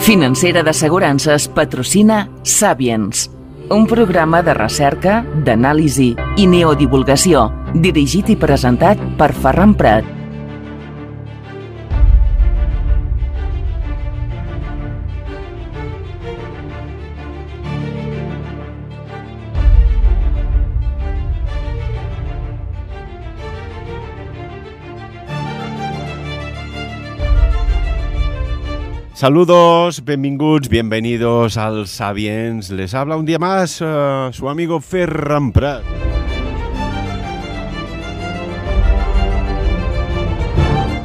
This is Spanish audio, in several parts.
Financera d'assegurances patrocina Sapiens, un programa de recerca, d'anàlisi i neodivulgació dirigit i presentat per Ferran Prat Saludos, beminguts, bienvenidos al Sabiens. Les habla un día más eh, su amigo Ferran Prat.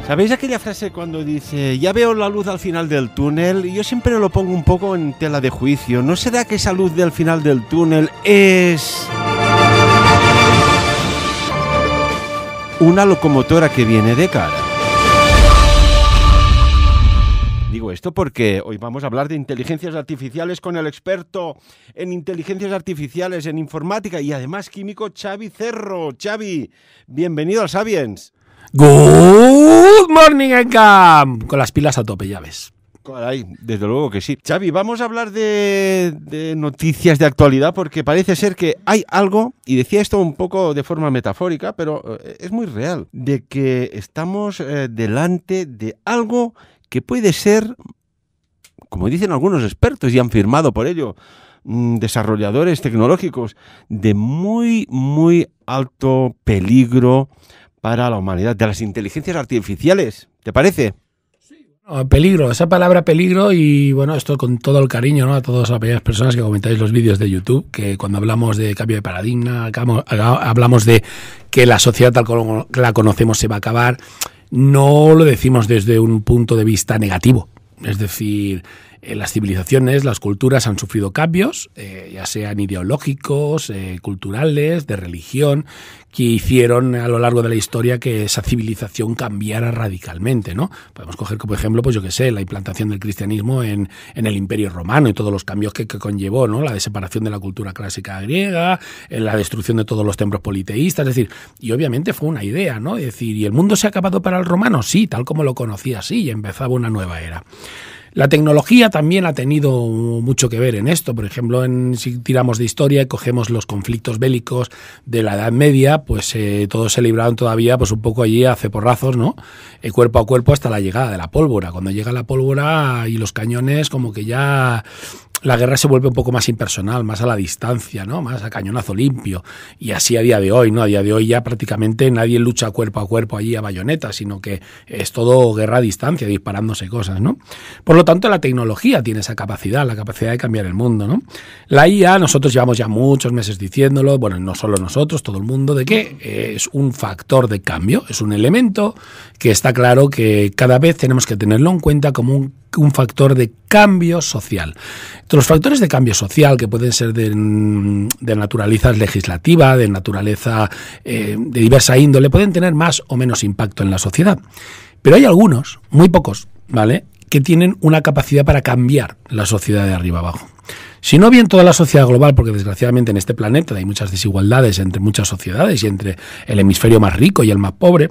¿Sabéis aquella frase cuando dice, ya veo la luz al final del túnel? Yo siempre lo pongo un poco en tela de juicio. ¿No será que esa luz del final del túnel es... una locomotora que viene de cara? Digo esto porque hoy vamos a hablar de inteligencias artificiales con el experto en inteligencias artificiales, en informática y además químico Xavi Cerro. Xavi, bienvenido a Sabiens. Good morning, Encamp. Con las pilas a tope, ya ves. Caray, desde luego que sí. Xavi, vamos a hablar de, noticias de actualidad porque parece ser que hay algo, y decía esto un poco de forma metafórica, pero eh, es muy real, de que estamos eh, delante de algo que puede ser, como dicen algunos expertos y han firmado por ello, mm, desarrolladores tecnológicos de muy, muy alto peligro para la humanidad, de las inteligencias artificiales. ¿Te parece? Sí. Peligro, esa palabra peligro y bueno, esto con todo el cariño ¿no? a todas aquellas personas que comentáis los vídeos de YouTube, que cuando hablamos de cambio de paradigma, hablamos de que la sociedad tal como la conocemos se va a acabar, no lo decimos desde un punto de vista negativo. Es decir, eh, las civilizaciones, las culturas han sufrido cambios, eh, ya sean ideológicos, eh, culturales, de religión, que hicieron a lo largo de la historia que esa civilización cambiara radicalmente, ¿no? Podemos coger como ejemplo, pues yo sé, la implantación del cristianismo en, en, el Imperio Romano y todos los cambios que, conllevó, ¿no? La de separación de la cultura clásica griega, la destrucción de todos los templos politeístas, es decir, y obviamente fue una idea, ¿no? decir, ¿y el mundo se ha acabado para el romano? Sí, tal como lo conocía, sí, y empezaba una nueva era. La tecnología también ha tenido mucho que ver en esto. Por ejemplo, en, si tiramos de historia y cogemos los conflictos bélicos de la Edad Media, pues eh, todos se libraron todavía pues un poco allí hace porrazos, ¿no? El eh, cuerpo a cuerpo hasta la llegada de la pólvora. Cuando llega la pólvora y los cañones como que ya la guerra se vuelve un poco más impersonal, más a la distancia, ¿no? Más a cañonazo limpio. Y así a día de hoy, ¿no? A día de hoy ya prácticamente nadie lucha cuerpo a cuerpo allí a bayoneta, sino que es todo guerra a distancia, disparándose cosas, ¿no? Por lo tanto, la tecnología tiene esa capacidad, la capacidad de cambiar el mundo, ¿no? La IA, nosotros llevamos ya muchos meses diciéndolo, bueno, no solo nosotros, todo el mundo, de que eh, es un factor de cambio, es un elemento que está claro que cada vez tenemos que tenerlo en cuenta como un, un factor de cambio social. Los factores de cambio social, que pueden ser de, naturaleza legislativa, de naturaleza eh, de diversa índole, pueden tener más o menos impacto en la sociedad. Pero hay algunos, muy pocos, ¿vale?, que tienen una capacidad para cambiar la sociedad de arriba abajo si no bien toda la sociedad global, porque desgraciadamente en este planeta hay muchas desigualdades entre muchas sociedades y entre el hemisferio más rico y el más pobre,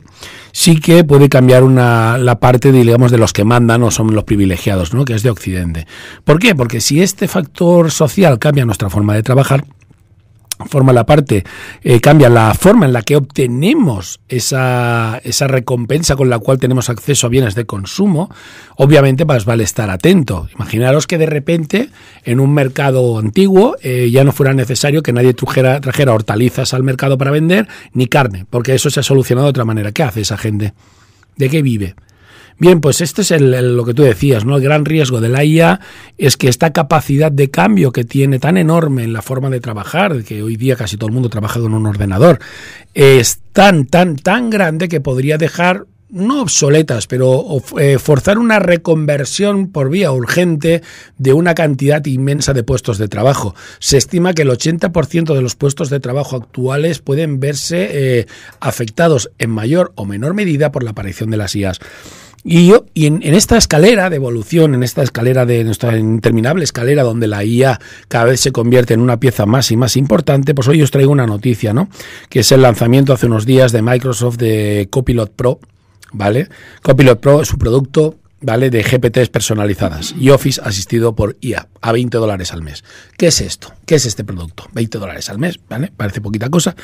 sí que puede cambiar una, la parte, de, digamos, de los que mandan o son los privilegiados, ¿no? que es de Occidente. ¿Por qué? Porque si este factor social cambia nuestra forma de trabajar, forma la parte, eh, cambia la forma en la que obtenemos esa, esa, recompensa con la cual tenemos acceso a bienes de consumo, obviamente pues vale estar atento. Imaginaros que de repente en un mercado antiguo eh, ya no fuera necesario que nadie trajera hortalizas al mercado para vender ni carne, porque eso se ha solucionado de otra manera. ¿Qué hace esa gente? ¿De qué vive? Bien, pues esto es lo que tú decías, ¿no? El gran riesgo de la IA es que esta capacidad de cambio que tiene tan enorme en la forma de trabajar, que hoy día casi todo el mundo trabaja con un ordenador, es tan, tan, tan grande que podría dejar no obsoletas, pero eh, forzar una reconversión por vía urgente de una cantidad inmensa de puestos de trabajo. Se estima que el 80% de los puestos de trabajo actuales pueden verse eh, afectados en mayor o menor medida por la aparición de las IAS. Y, yo, y en, en, esta escalera de evolución, en esta escalera de nuestra interminable escalera donde la IA cada vez se convierte en una pieza más y más importante, pues hoy os traigo una noticia, ¿no? Que es el lanzamiento hace unos días de Microsoft de Copilot Pro, ¿vale? Copilot Pro es un producto ¿vale? De GPTs personalizadas y Office asistido por IA a 20 dólares al mes. ¿Qué es esto? ¿Qué es este producto? 20 dólares al mes, ¿vale? Parece poquita cosa.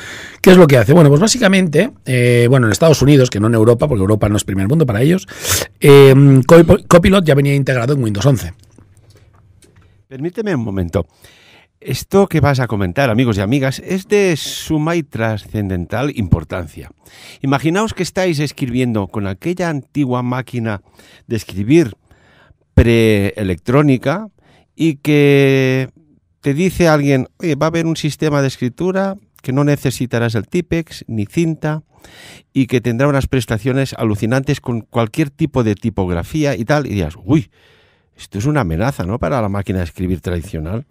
¿Qué es lo que hace? Bueno, pues básicamente, eh, bueno, en Estados Unidos, que no en Europa, porque Europa no es primer mundo para ellos, eh, Copilot ya venía integrado en Windows 11. Permíteme un momento. Esto que vas a comentar, amigos y amigas, es de suma y trascendental importancia. Imaginaos que estáis escribiendo con aquella antigua máquina de escribir preelectrónica y que te dice alguien, oye, va a haber un sistema de escritura que no necesitarás el Tipex ni cinta y que tendrá unas prestaciones alucinantes con cualquier tipo de tipografía y tal, y dirás, uy, esto es una amenaza, ¿no? Para la máquina de escribir tradicional.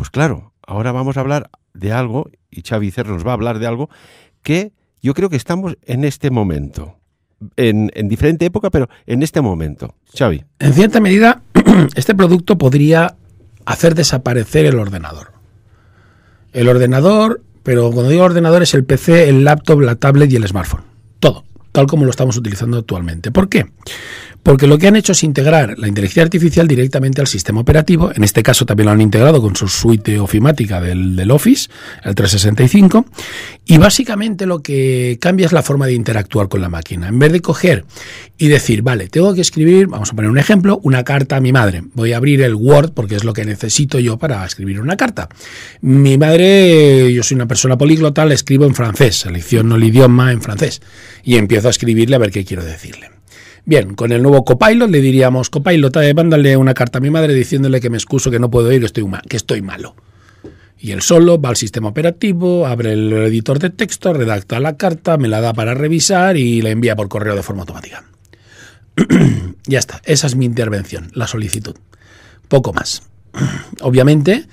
Pues claro, ahora vamos a hablar de algo, y Xavi Cerro nos va a hablar de algo que yo creo que estamos en este momento. En, diferente época, pero en este momento. Xavi. En cierta medida, este producto podría hacer desaparecer el ordenador. El ordenador, pero cuando digo ordenador es el PC, el laptop, la tablet y el smartphone. Todo, tal como lo estamos utilizando actualmente. ¿Por qué? Porque lo que han hecho es integrar la inteligencia artificial directamente al sistema operativo. En este caso también lo han integrado con su suite ofimática del, Office, el 365. Y básicamente lo que cambia es la forma de interactuar con la máquina. En vez de coger y decir, vale, tengo que escribir, vamos a poner un ejemplo, una carta a mi madre. Voy a abrir el Word porque es lo que necesito yo para escribir una carta. Mi madre, yo soy una persona políglota, le escribo en francés, selecciono el idioma en francés y empiezo a escribirle a ver qué quiero decirle. Bien, con el nuevo copilot le diríamos, copilot, eh, mándale una carta a mi madre diciéndole que me excuso, que no puedo ir, que estoy, que estoy malo. Y él solo va al sistema operativo, abre el editor de texto, redacta la carta, me la da para revisar y la envía por correo de forma automática. ya está, esa es mi intervención, la solicitud. Poco más. Obviamente,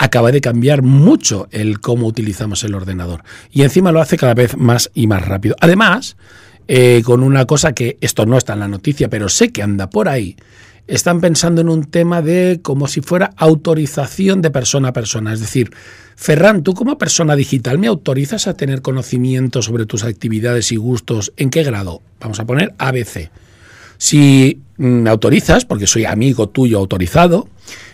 acaba de cambiar mucho el cómo utilizamos el ordenador. Y encima lo hace cada vez más y más rápido. Además, eh, con una cosa que esto no está en la noticia, pero sé que anda por ahí. Están pensando en un tema de como si fuera autorización de persona a persona. Es decir, Ferran, tú como persona digital me autorizas a tener conocimiento sobre tus actividades y gustos. ¿En qué grado? Vamos a poner ABC. Si mm, me autorizas, porque soy amigo tuyo autorizado,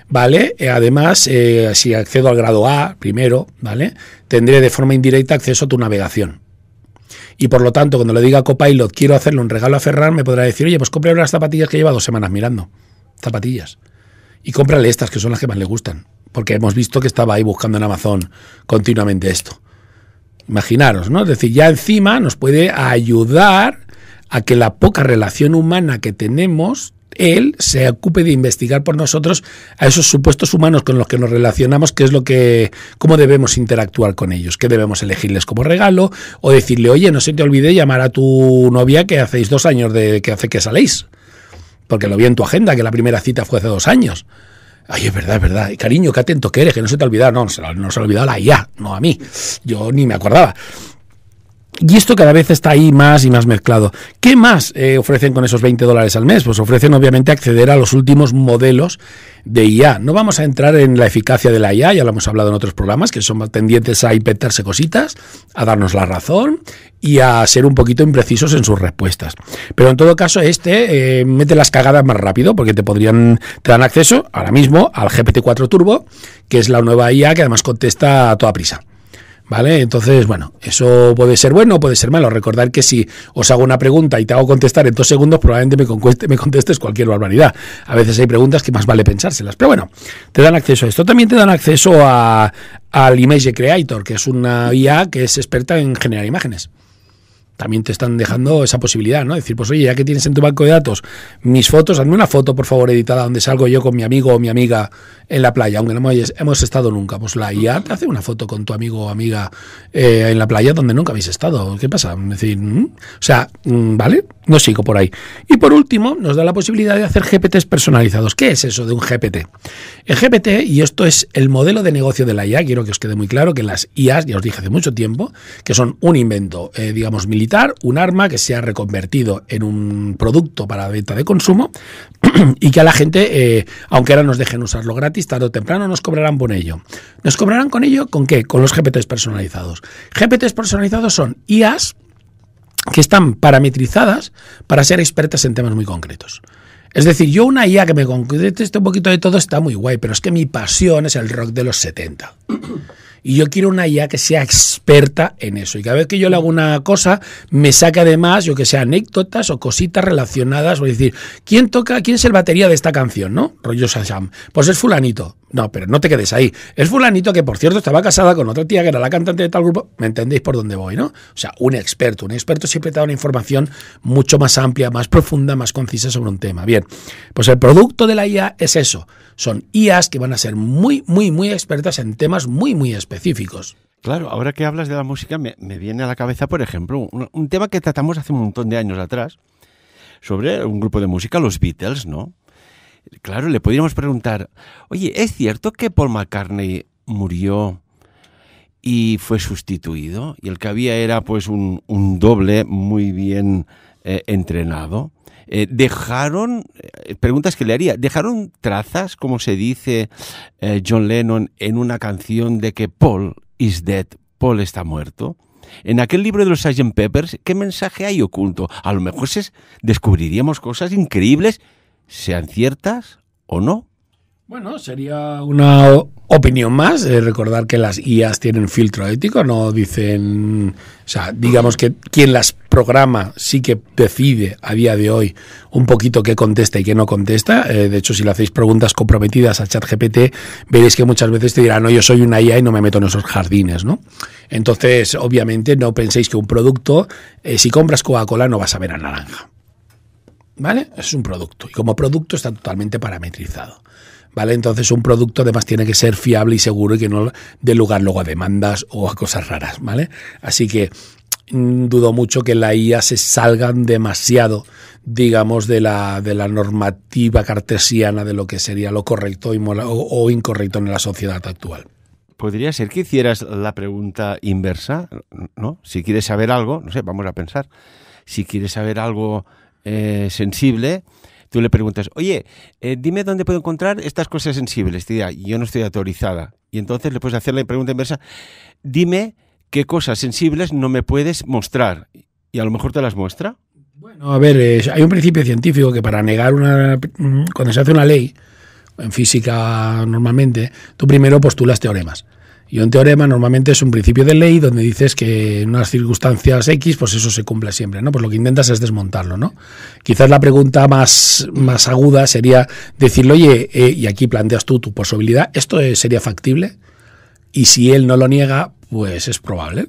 ¿vale? Eh, además, eh, si accedo al grado A primero, ¿vale? Tendré de forma indirecta acceso a tu navegación y por lo tanto cuando le diga a Copilot quiero hacerle un regalo a Ferrar me podrá decir, oye, pues cómprale unas zapatillas que lleva dos semanas mirando, zapatillas, y cómprale estas que son las que más le gustan, porque hemos visto que estaba ahí buscando en Amazon continuamente esto. Imaginaros, ¿no? Es decir, ya encima nos puede ayudar a que la poca relación humana que tenemos él se ocupe de investigar por nosotros a esos supuestos humanos con los que nos relacionamos, qué es lo que, cómo debemos interactuar con ellos, qué debemos elegirles como regalo, o decirle, oye, no se te olvide llamar a tu novia que hacéis dos años de que hace que saléis. Porque lo vi en tu agenda, que la primera cita fue hace dos años. Ay, es verdad, es verdad. Cariño, qué atento que eres, que no se te ha No, no se, ha olvidado la IA, no a mí. Yo ni me acordaba. Y esto cada vez está ahí más y más mezclado. ¿Qué más eh, ofrecen con esos 20 dólares al mes? Pues ofrecen obviamente acceder a los últimos modelos de IA. No vamos a entrar en la eficacia de la IA, ya lo hemos hablado en otros programas, que son tendientes a inventarse cositas, a darnos la razón y a ser un poquito imprecisos en sus respuestas. Pero en todo caso, este eh, mete las cagadas más rápido porque te podrían, te dan acceso ahora mismo al GPT-4 Turbo, que es la nueva IA que además contesta a toda prisa. ¿Vale? Entonces, bueno, eso puede ser bueno o puede ser malo. Recordar que si os hago una pregunta y te hago contestar en dos segundos, probablemente me, contestes cualquier barbaridad. A veces hay preguntas que más vale pensárselas. Pero bueno, te dan acceso a esto. También te dan acceso a, al Image Creator, que es una IA que es experta en generar imágenes también te están dejando esa posibilidad, ¿no? Decir, pues oye, ya que tienes en tu banco de datos mis fotos, hazme una foto, por favor, editada, donde salgo yo con mi amigo o mi amiga en la playa, aunque no hemos estado nunca. Pues la IA te hace una foto con tu amigo o amiga eh, en la playa donde nunca habéis estado. ¿Qué pasa? decir, o sea, mm, ¿vale? No sigo por ahí. Y por último, nos da la posibilidad de hacer GPTs personalizados. ¿Qué es eso de un GPT? El GPT, y esto es el modelo de negocio de la IA, quiero que os quede muy claro que las IAs, ya os dije hace mucho tiempo, que son un invento, eh, digamos, militar, un arma que se ha reconvertido en un producto para venta de consumo, y que a la gente, eh, aunque ahora nos dejen usarlo gratis, tarde o temprano nos cobrarán por ello. ¿Nos cobrarán con ello? ¿Con qué? Con los GPTs personalizados. GPTs personalizados son IAs que están parametrizadas para ser expertas en temas muy concretos. Es decir, yo una IA que me concrete este un poquito de todo está muy guay, pero es que mi pasión es el rock de los 70. Y yo quiero una IA que sea experta en eso. Y cada vez que yo le hago una cosa, me saque además, yo que sea anécdotas o cositas relacionadas. o decir, ¿quién toca, quién es el batería de esta canción, no? Rollo Shazam. Pues es fulanito. No, pero no te quedes ahí. Es fulanito que, por cierto, estaba casada con otra tía que era la cantante de tal grupo. ¿Me entendéis por dónde voy, no? O sea, un experto. Un experto siempre te da una información mucho más amplia, más profunda, más concisa sobre un tema. Bien, pues el producto de la IA es eso. Son IAs que van a ser muy, muy, muy expertas en temas muy, muy específicos. Claro, ahora que hablas de la música, me, viene a la cabeza, por ejemplo, un tema que tratamos hace un montón de años atrás sobre un grupo de música, los Beatles, ¿no? Claro, le podríamos preguntar, oye, ¿es cierto que Paul McCartney murió y fue sustituido? Y el que había era pues un, doble muy bien eh, entrenado. Eh, dejaron, eh, preguntas que le haría, ¿dejaron trazas, como se dice John Lennon en una canción de que Paul is dead, Paul está muerto? En aquel libro de los Sgt. Peppers, ¿qué mensaje hay oculto? A lo mejor descubriríamos cosas increíbles sean ciertas o no. Bueno, sería una opinión más. recordar que las IAs tienen filtro ético, no dicen. O sea, digamos que quien las programa sí que decide a día de hoy un poquito qué contesta y qué no contesta. Eh, de hecho, si le hacéis preguntas comprometidas a ChatGPT, veréis que muchas veces te dirán, no, yo soy una IA y no me meto en esos jardines, ¿no? Entonces, obviamente, no penséis que un producto, eh, si compras Coca-Cola, no vas a ver a naranja. ¿Vale? Es un producto. Y como producto está totalmente parametrizado. ¿Vale? Entonces un producto además tiene que ser fiable y seguro y que no dé lugar luego a demandas o a cosas raras, ¿vale? Así que mm, dudo mucho que la IA se salgan demasiado, digamos, de la, de la normativa cartesiana de lo que sería lo correcto o, incorrecto en la sociedad actual. Podría ser que hicieras la pregunta inversa, ¿no? Si quieres saber algo, no sé, vamos a pensar. Si quieres saber algo eh, sensible, tú le preguntas, oye, eh, dime dónde puedo encontrar estas cosas sensibles. Te dirá, ah, yo no estoy autorizada. Y entonces le puedes hacer la pregunta inversa, dime qué cosas sensibles no me puedes mostrar. Y a lo mejor te las muestra. Bueno, a ver, hay un principio científico que para negar una. Mm, cuando se hace una ley, en física normalmente, tú primero postulas teoremas. Y un teorema normalmente es un principio de ley donde dices que en unas circunstancias X, pues eso se cumple siempre, ¿no? Pues lo que intentas es desmontarlo, ¿no? Quizás la pregunta más, más aguda sería decirle, oye, eh, y aquí planteas tú tu posibilidad, ¿esto sería factible? Y si él no lo niega, pues es probable.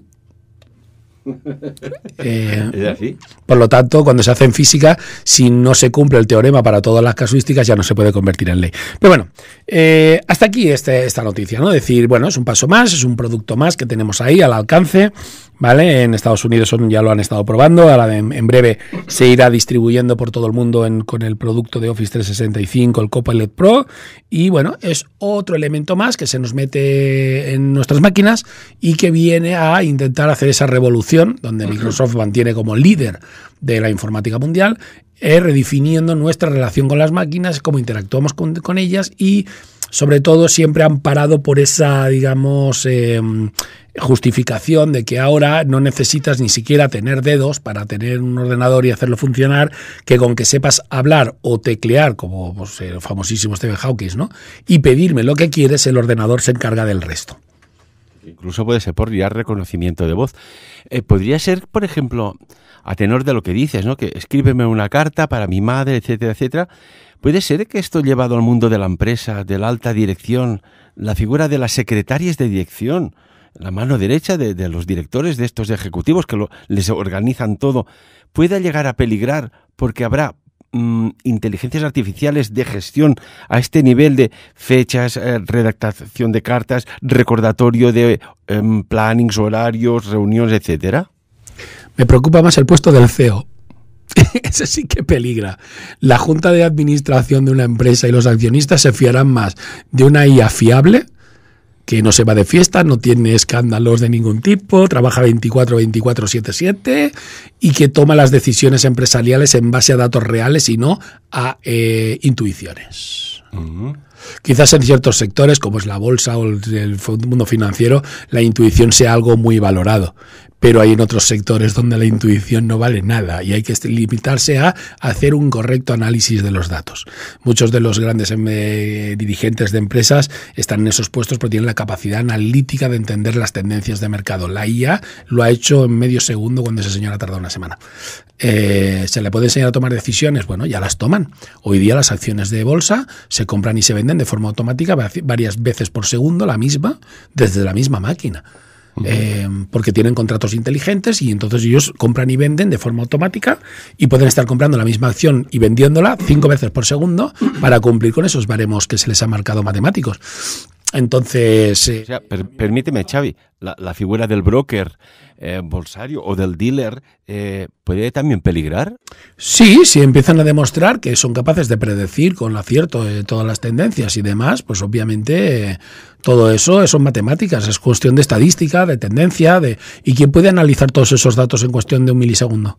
Eh, por lo tanto, cuando se hace en física, si no se cumple el teorema para todas las casuísticas, ya no se puede convertir en ley. Pero bueno, eh, hasta aquí este, esta noticia, ¿no? Decir, bueno, es un paso más, es un producto más que tenemos ahí al alcance ¿vale? En Estados Unidos ya lo han estado probando, en, breve se irá distribuyendo por todo el mundo con el producto de Office 365, el Copilot Pro, y bueno, es otro elemento más que se nos mete en nuestras máquinas y que viene a intentar hacer esa revolución donde Microsoft mantiene como líder de la informática mundial, eh, redefiniendo nuestra relación con las máquinas, cómo interactuamos con, ellas y sobre todo siempre amparado por esa, digamos, eh, justificación de que ahora no necesitas ni siquiera tener dedos para tener un ordenador y hacerlo funcionar, que con que sepas hablar o teclear, como pues, el eh, famosísimo Stephen Hawking, ¿no? y pedirme lo que quieres, el ordenador se encarga del resto. Incluso puede ser por ya reconocimiento de voz. Eh, podría ser, por ejemplo, a tenor de lo que dices, ¿no? Que escríbeme una carta para mi madre, etcétera, etcétera. ¿Puede ser que esto llevado al mundo de la empresa, de la alta dirección, la figura de las secretarias de dirección, la mano derecha de, los directores de estos ejecutivos que lo, les organizan todo, pueda llegar a peligrar porque habrá mm, inteligencias artificiales de gestión a este nivel de fechas, eh, redactación de cartas, recordatorio de em, plannings, horarios, reuniones, etcétera? Me preocupa más el puesto del CEO. Ese sí que peligra. La junta de administración de una empresa y los accionistas se fiarán más de una IA fiable que no se va de fiesta, no tiene escándalos de ningún tipo, trabaja 24, 24, 7, 7 y que toma las decisiones empresariales en base a datos reales y no a eh, intuiciones. Mm-hmm. Quizás en ciertos sectores, como es la bolsa o el mundo financiero, la intuición sea algo muy valorado, pero hay en otros sectores donde la intuición no vale nada y hay que limitarse a hacer un correcto análisis de los datos. Muchos de los grandes em, eh, dirigentes de empresas están en esos puestos porque tienen la capacidad analítica de entender las tendencias de mercado. La IA lo ha hecho en medio segundo cuando ese señor ha tardado una semana. Eh, ¿Se le puede enseñar a tomar decisiones? Bueno, ya las toman. Hoy día las acciones de bolsa se compran y se venden de forma automática varias veces por segundo, la misma, desde la misma máquina. Eh, porque tienen contratos inteligentes y entonces ellos compran y venden de forma automática y pueden estar comprando la misma acción y vendiéndola cinco veces por segundo para cumplir con esos baremos que se les ha marcado matemáticos. Entonces. Eh, o sea, permíteme, Xavi, la, figura del broker eh, bolsario o del dealer puede también peligrar. Sí, si empiezan a demostrar que son capaces de predecir con acierto todas las tendencias y demás, pues obviamente todo eso, son matemáticas, es cuestión de estadística, de tendencia, de ¿y quién puede analizar todos esos datos en cuestión de un milisegundo?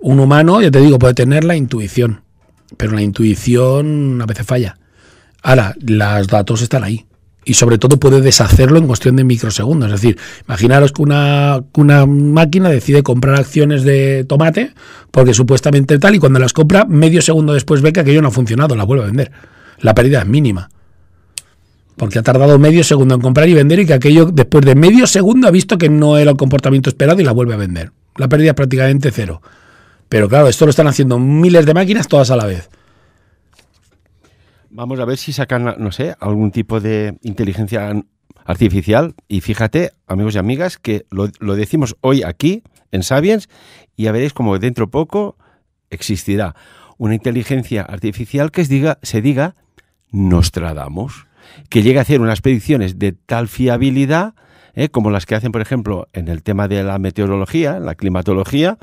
Un humano, ya te digo, puede tener la intuición, pero la intuición a veces falla. Ahora, los datos están ahí. Y sobre todo puede deshacerlo en cuestión de microsegundos. Es decir, imaginaros que una, que una máquina decide comprar acciones de tomate, porque supuestamente tal, y cuando las compra, medio segundo después ve que aquello no ha funcionado, la vuelve a vender. La pérdida es mínima porque ha tardado medio segundo en comprar y vender y que aquello después de medio segundo ha visto que no era el comportamiento esperado y la vuelve a vender. La pérdida es prácticamente cero. Pero claro, esto lo están haciendo miles de máquinas todas a la vez. Vamos a ver si sacan, no sé, algún tipo de inteligencia artificial. Y fíjate, amigos y amigas, que lo, decimos hoy aquí, en Sabiens, y ya veréis como dentro poco existirá una inteligencia artificial que se diga, se diga Nostradamus que llegue a hacer unas predicciones de tal fiabilidad ¿eh? como las que hacen, por ejemplo, en el tema de la meteorología, la climatología,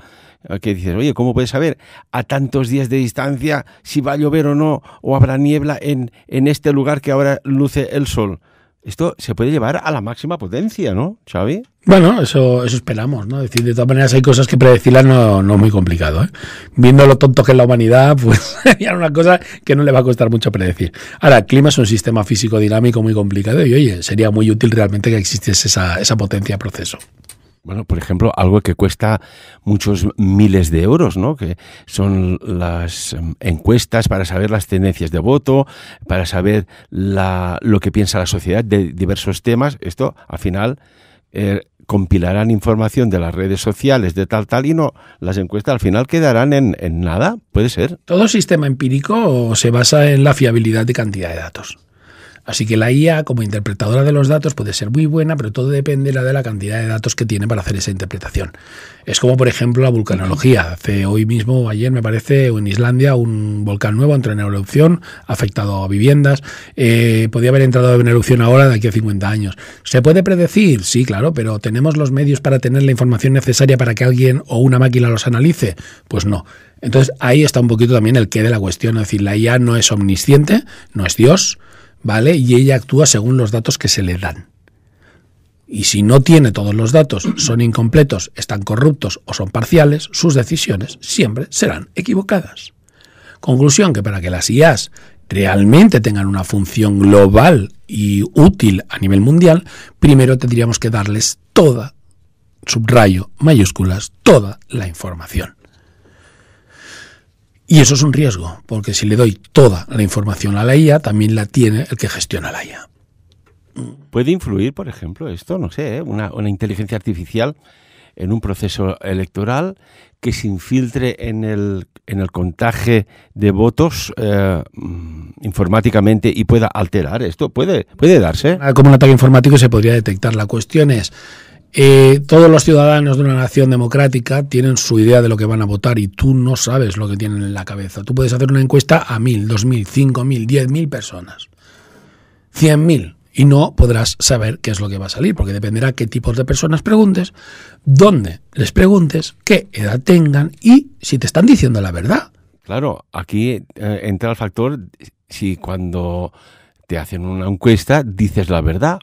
eh, que dices, oye, ¿cómo puedes saber a tantos días de distancia si va a llover o no, o habrá niebla en, en este lugar que ahora luce el sol? esto se puede llevar a la máxima potencia, ¿no, Xavi? Bueno, eso, eso esperamos, ¿no? decir, de todas maneras hay cosas que predecirlas no, es muy complicado. ¿eh? Viendo lo tonto que es la humanidad, pues sería una cosa que no le va a costar mucho predecir. Ahora, el clima es un sistema físico dinámico muy complicado y, oye, sería muy útil realmente que existiese esa, potencia proceso. Bueno, por ejemplo, algo que cuesta muchos miles de euros, ¿no? Que son las em, encuestas para saber las tendencias de voto, para saber lo que piensa la sociedad de diversos temas. Esto, al final, eh, compilarán información de las redes sociales, de tal, tal, y no, las encuestas al final quedarán en, en nada, puede ser. Todo sistema empírico se basa en la fiabilidad de cantidad de datos. Así que la IA como interpretadora de los datos puede ser muy buena, pero todo depende de la cantidad de datos que tiene para hacer esa interpretación. Es como por ejemplo la vulcanología. Hace hoy mismo, ayer me parece, en Islandia un volcán nuevo entró en erupción, ha afectado a viviendas, eh, Podría haber entrado en erupción ahora de aquí a 50 años. ¿Se puede predecir? Sí, claro, pero ¿tenemos los medios para tener la información necesaria para que alguien o una máquina los analice? Pues no. Entonces ahí está un poquito también el qué de la cuestión, es decir, la IA no es omnisciente, no es Dios, ¿vale? Y ella actúa según los datos que se le dan. Y si no tiene todos los datos, son incompletos, están corruptos o son parciales, sus decisiones siempre serán equivocadas. Conclusión que para que las IAs realmente tengan una función global y útil a nivel mundial, primero tendríamos que darles toda, subrayo, mayúsculas, toda la información. Y eso es un riesgo, porque si le doy toda la información a la IA, también la tiene el que gestiona la IA. ¿Puede influir, por ejemplo, esto, no sé, ¿eh? una, inteligencia artificial en un proceso electoral que se infiltre en el, en el contaje de votos eh, informáticamente y pueda alterar esto? ¿Puede, puede darse? Como un ataque informático se podría detectar. La cuestión es, eh, todos los ciudadanos de una nación democrática tienen su idea de lo que van a votar y tú no sabes lo que tienen en la cabeza. Tú puedes hacer una encuesta a mil, dos mil, cinco mil, diez mil personas, cien mil, y no podrás saber qué es lo que va a salir, porque dependerá qué tipos de personas preguntes, dónde les preguntes, qué edad tengan y si te están diciendo la verdad. Claro, aquí eh, entra el factor si cuando te hacen una encuesta dices la verdad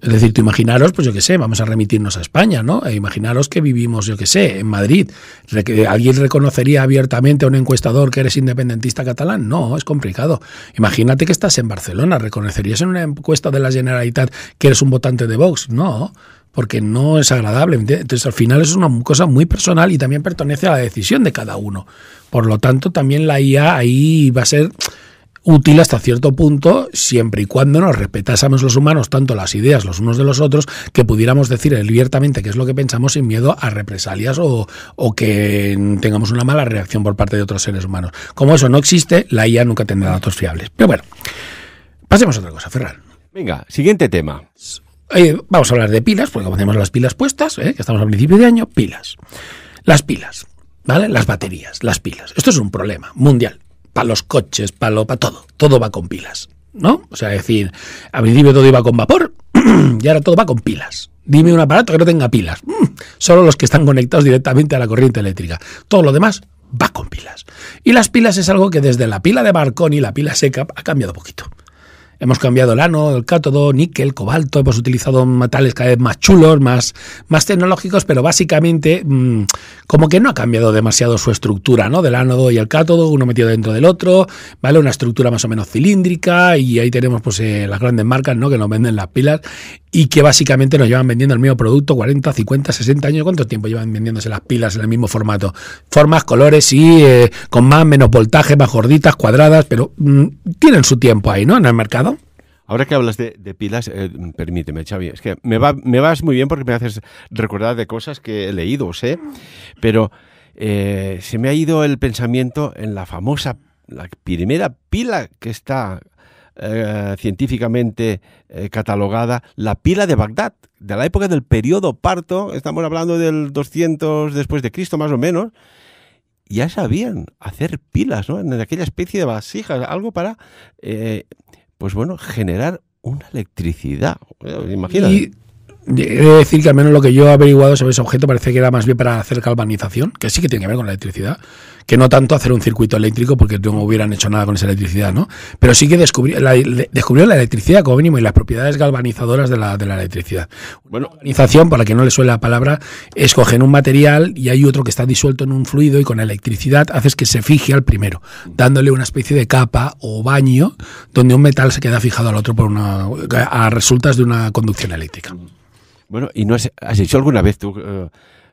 es decir, tú imaginaros, pues yo qué sé, vamos a remitirnos a España, ¿no? E imaginaros que vivimos, yo qué sé, en Madrid. ¿Alguien reconocería abiertamente a un encuestador que eres independentista catalán? No, es complicado. Imagínate que estás en Barcelona, ¿reconocerías en una encuesta de la Generalitat que eres un votante de Vox? No porque no es agradable. Entonces, al final es una cosa muy personal y también pertenece a la decisión de cada uno. Por lo tanto, también la IA ahí va a ser útil hasta cierto punto, siempre y cuando nos respetásemos los humanos tanto las ideas los unos de los otros, que pudiéramos decir abiertamente qué es lo que pensamos sin miedo a represalias o, que tengamos una mala reacción por parte de otros seres humanos. Como eso no existe, la IA nunca tendrá datos fiables. Pero bueno, pasemos a otra cosa, Ferran. Venga, siguiente tema. Eh, vamos a hablar de pilas, porque como tenemos las pilas puestas, que eh, estamos a principio de año, pilas. Las pilas, ¿vale? Las baterías, las pilas. Esto es un problema mundial para los coches, para todo. Todo va con pilas, ¿no? O sea, decir, a principio todo iba con vapor y ahora todo va con pilas. Dime un aparato que no tenga pilas. Mm, solo los que están conectados directamente a la corriente eléctrica. Todo lo demás va con pilas. Y las pilas es algo que desde la pila de y la pila seca, ha cambiado poquito. Hemos cambiado el ánodo, el cátodo, níquel, cobalto, hemos utilizado metales cada vez más chulos, más, más tecnológicos, pero básicamente mm, como que no ha cambiado demasiado su estructura, ¿no? Del ánodo y el cátodo, uno metido dentro del otro, ¿vale? Una estructura más o menos cilíndrica y ahí tenemos pues eh, las grandes marcas, ¿no? Que nos venden las pilas y que básicamente nos llevan vendiendo el mismo producto 40, 50, 60 años. ¿Cuánto tiempo llevan vendiéndose las pilas en el mismo formato? Formas, colores y eh, con más, menos voltaje, más gorditas, cuadradas, pero mm, tienen su tiempo ahí, ¿no? En el mercado. Ahora que hablas de, pilas, eh, permíteme, Xavi, es que me, vas muy bien porque me haces recordar de cosas que he leído, sé, pero eh, se me ha ido el pensamiento en la famosa, la primera pila que está eh, científicamente eh, catalogada la pila de Bagdad, de la época del periodo parto, estamos hablando del 200 después de Cristo más o menos, ya sabían hacer pilas, ¿no? En aquella especie de vasijas, algo para, eh, pues bueno, generar una electricidad. Imagínate. Y decir que al menos lo que yo he averiguado sobre ese objeto parece que era más bien para hacer galvanización, que sí que tiene que ver con la electricidad, que no tanto hacer un circuito eléctrico porque no hubieran hecho nada con esa electricidad, ¿no? Pero sí que descubrió la, descubrió la electricidad como mínimo y las propiedades galvanizadoras de la, de la electricidad. Bueno, galvanización, para que no le suele la palabra, es un material y hay otro que está disuelto en un fluido y con electricidad haces que se fije al primero, dándole una especie de capa o baño donde un metal se queda fijado al otro por una, a resultas de una conducción eléctrica. Bueno, ¿y no has, has hecho alguna vez tú... Eh,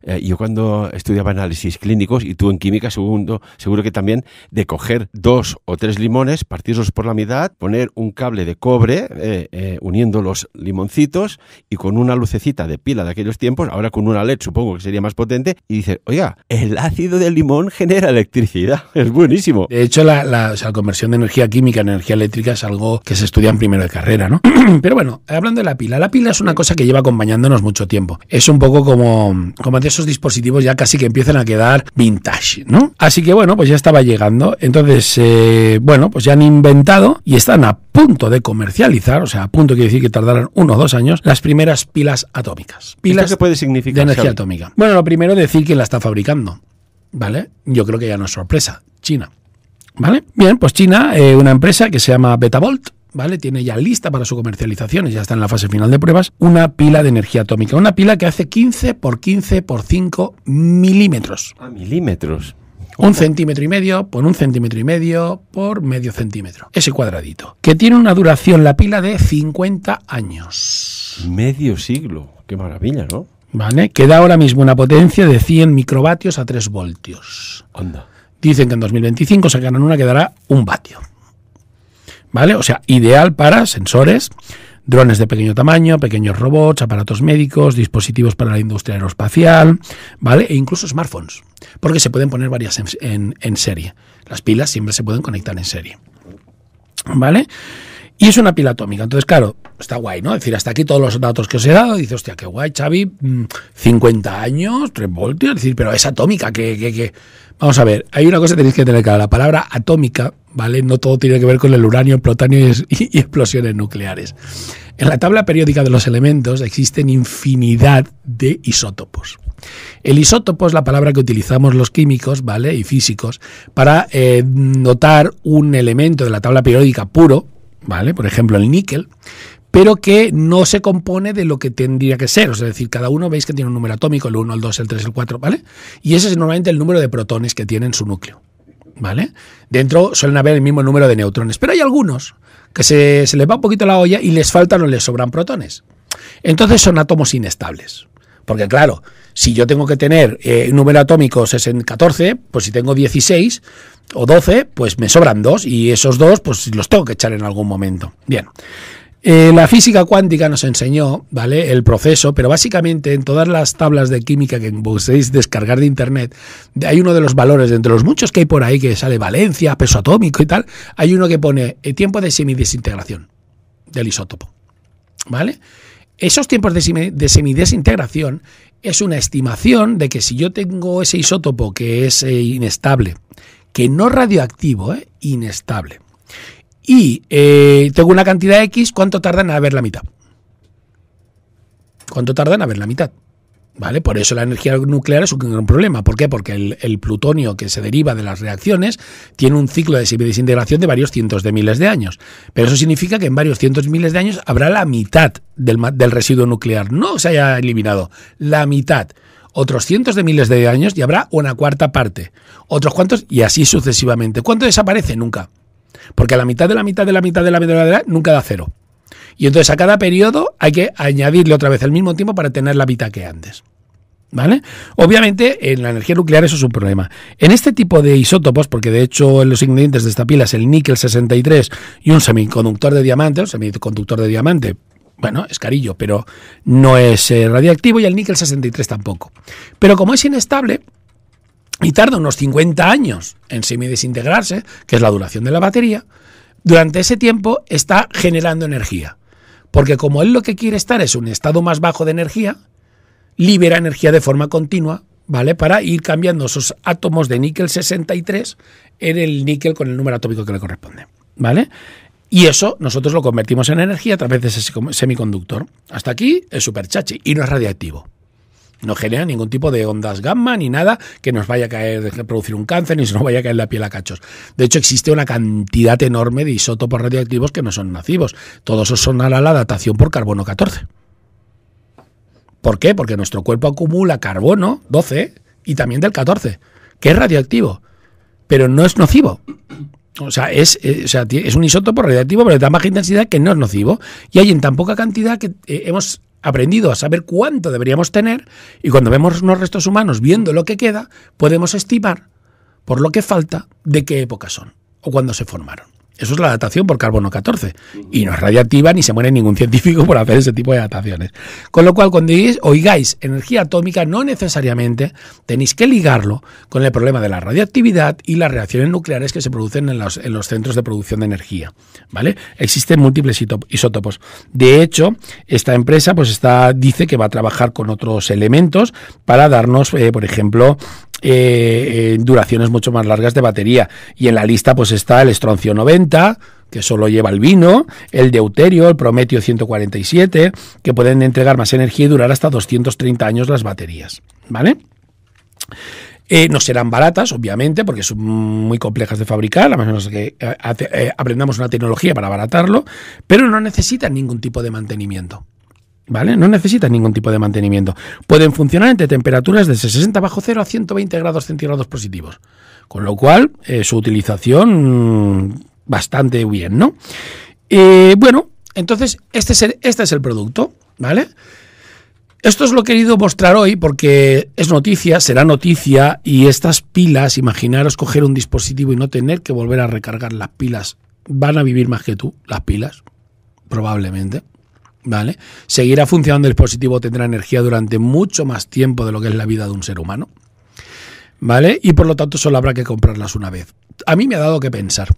eh, yo cuando estudiaba análisis clínicos y tú en química, segundo, seguro que también de coger dos o tres limones, partirlos por la mitad, poner un cable de cobre eh, eh, uniendo los limoncitos y con una lucecita de pila de aquellos tiempos, ahora con una LED supongo que sería más potente, y dices, oiga, el ácido del limón genera electricidad, es buenísimo. De hecho, la, conversión de energía química en energía eléctrica es algo que se estudia en primero de carrera, ¿no? Pero bueno, hablando de la pila, la pila es una cosa que lleva acompañándonos mucho tiempo. Es un poco como, como esos dispositivos ya casi que empiezan a quedar vintage, ¿no? Así que bueno, pues ya estaba llegando. Entonces, eh, bueno, pues ya han inventado y están a punto de comercializar, o sea, a punto quiere decir que tardarán unos dos años, las primeras pilas atómicas. Pilas qué puede significar? De energía atómica. Bueno, lo primero decir que la está fabricando, ¿vale? Yo creo que ya no es sorpresa, China. ¿Vale? Bien, pues China, eh, una empresa que se llama Betavolt, ¿vale? Tiene ya lista para su comercialización, ya está en la fase final de pruebas, una pila de energía atómica. Una pila que hace 15 por 15 por 5 milímetros. ¿A ah, milímetros. Un centímetro y medio por un centímetro y medio por medio centímetro. Ese cuadradito. Que tiene una duración la pila de 50 años. Medio siglo. Qué maravilla, ¿no? ¿Vale? Que da ahora mismo una potencia de 100 microvatios a 3 voltios. Onda. Dicen que en 2025 sacarán una que dará un vatio. ¿vale? O sea, ideal para sensores, drones de pequeño tamaño, pequeños robots, aparatos médicos, dispositivos para la industria aeroespacial, ¿vale? E incluso smartphones, porque se pueden poner varias en, serie. Las pilas siempre se pueden conectar en serie, ¿vale? Y es una pila atómica. Entonces, claro, está guay, ¿no? Es decir, hasta aquí todos los datos que os he dado. Dice, hostia, qué guay, Xavi, 50 mm, años, 3 voltios. Es decir, pero es atómica, que, Vamos a ver, hay una cosa que tenéis que tener claro. La palabra atómica, ¿vale? No todo tiene que ver con el uranio, el plutonio y, explosiones nucleares. En la tabla periódica de los elementos existen infinidad de isótopos. El isótopo es la palabra que utilizamos los químicos, ¿vale? Y físicos para eh, notar un elemento de la tabla periódica puro, ¿vale? Por ejemplo, el níquel, pero que no se compone de lo que tendría que ser. es decir, cada uno veis que tiene un número atómico, el 1, el 2, el 3, el 4, ¿vale? Y ese es normalmente el número de protones que tiene en su núcleo, ¿vale? Dentro suelen haber el mismo número de neutrones, pero hay algunos que se, les va un poquito la olla y les faltan o les sobran protones. Entonces son átomos inestables. Porque claro, si yo tengo que tener un eh, número atómico 14, pues si tengo 16, o 12, pues me sobran dos y esos dos pues los tengo que echar en algún momento. Bien. Eh, la física cuántica nos enseñó, ¿vale? El proceso, pero básicamente en todas las tablas de química que podéis descargar de internet, hay uno de los valores, entre los muchos que hay por ahí que sale valencia, peso atómico y tal, hay uno que pone el eh, tiempo de semidesintegración del isótopo, ¿vale? Esos tiempos de, semidesintegración es una estimación de que si yo tengo ese isótopo que es eh, inestable que no radioactivo, ¿eh? inestable. Y eh, tengo una cantidad X, ¿cuánto tardan a ver la mitad? ¿Cuánto tardan a haber la mitad? ¿Vale? Por eso la energía nuclear es un gran problema. ¿Por qué? Porque el, plutonio que se deriva de las reacciones tiene un ciclo de desintegración de varios cientos de miles de años. Pero eso significa que en varios cientos de miles de años habrá la mitad del, del residuo nuclear. No se haya eliminado, la mitad otros cientos de miles de años y habrá una cuarta parte, otros cuantos y así sucesivamente. ¿Cuánto desaparece? Nunca. Porque a la mitad de la mitad de la mitad de la mitad de la nunca da cero. Y entonces a cada periodo hay que añadirle otra vez el mismo tiempo para tener la mitad que antes. ¿Vale? Obviamente, en la energía nuclear eso es un problema. En este tipo de isótopos, porque de hecho los ingredientes de esta pila es el níquel 63 y un semiconductor de diamante, un semiconductor de diamante, bueno, es carillo, pero no es eh, radiactivo y el níquel 63 tampoco. Pero como es inestable y tarda unos 50 años en semidesintegrarse, que es la duración de la batería, durante ese tiempo está generando energía. Porque como él lo que quiere estar es un estado más bajo de energía, libera energía de forma continua, ¿vale? Para ir cambiando esos átomos de níquel 63 en el níquel con el número atómico que le corresponde, ¿vale? Y eso nosotros lo convertimos en energía a través de ese semiconductor. Hasta aquí es chachi y no es radiactivo. No genera ningún tipo de ondas gamma ni nada que nos vaya a caer, producir un cáncer ni se nos vaya a caer la piel a cachos. De hecho, existe una cantidad enorme de isótopos radioactivos que no son nocivos. Todos esos son a la datación por carbono 14. ¿Por qué? Porque nuestro cuerpo acumula carbono 12 y también del 14, que es radioactivo, pero no es nocivo. O sea, es, eh, es un isótopo radiactivo, pero de tan baja intensidad que no es nocivo. Y hay en tan poca cantidad que eh, hemos aprendido a saber cuánto deberíamos tener. Y cuando vemos unos restos humanos viendo lo que queda, podemos estimar, por lo que falta, de qué época son o cuándo se formaron. Eso es la datación por carbono 14. Y no es radiactiva ni se muere ningún científico por hacer ese tipo de adaptaciones. Con lo cual, cuando oigáis energía atómica, no necesariamente tenéis que ligarlo con el problema de la radiactividad y las reacciones nucleares que se producen en los, en los centros de producción de energía. ¿Vale? Existen múltiples isótopos. De hecho, esta empresa pues está, dice que va a trabajar con otros elementos para darnos, eh, por ejemplo, eh, eh, duraciones mucho más largas de batería. Y en la lista pues está el estroncio 90 que solo lleva el vino, el deuterio, el prometio 147, que pueden entregar más energía y durar hasta 230 años las baterías. ¿Vale? Eh, no serán baratas, obviamente, porque son muy complejas de fabricar, a menos que eh, eh, aprendamos una tecnología para abaratarlo, pero no necesitan ningún tipo de mantenimiento. ¿Vale? No necesitan ningún tipo de mantenimiento. Pueden funcionar entre temperaturas de 60 bajo cero a 120 grados centígrados positivos. Con lo cual, su utilización bastante bien, ¿no? Eh, bueno, entonces este es, el, este es el producto, ¿vale? Esto es lo que he querido mostrar hoy porque es noticia, será noticia y estas pilas, imaginaros coger un dispositivo y no tener que volver a recargar las pilas, van a vivir más que tú, las pilas, probablemente. ¿Vale? Seguirá funcionando el dispositivo, tendrá energía durante mucho más tiempo de lo que es la vida de un ser humano. ¿Vale? Y por lo tanto solo habrá que comprarlas una vez. A mí me ha dado que pensar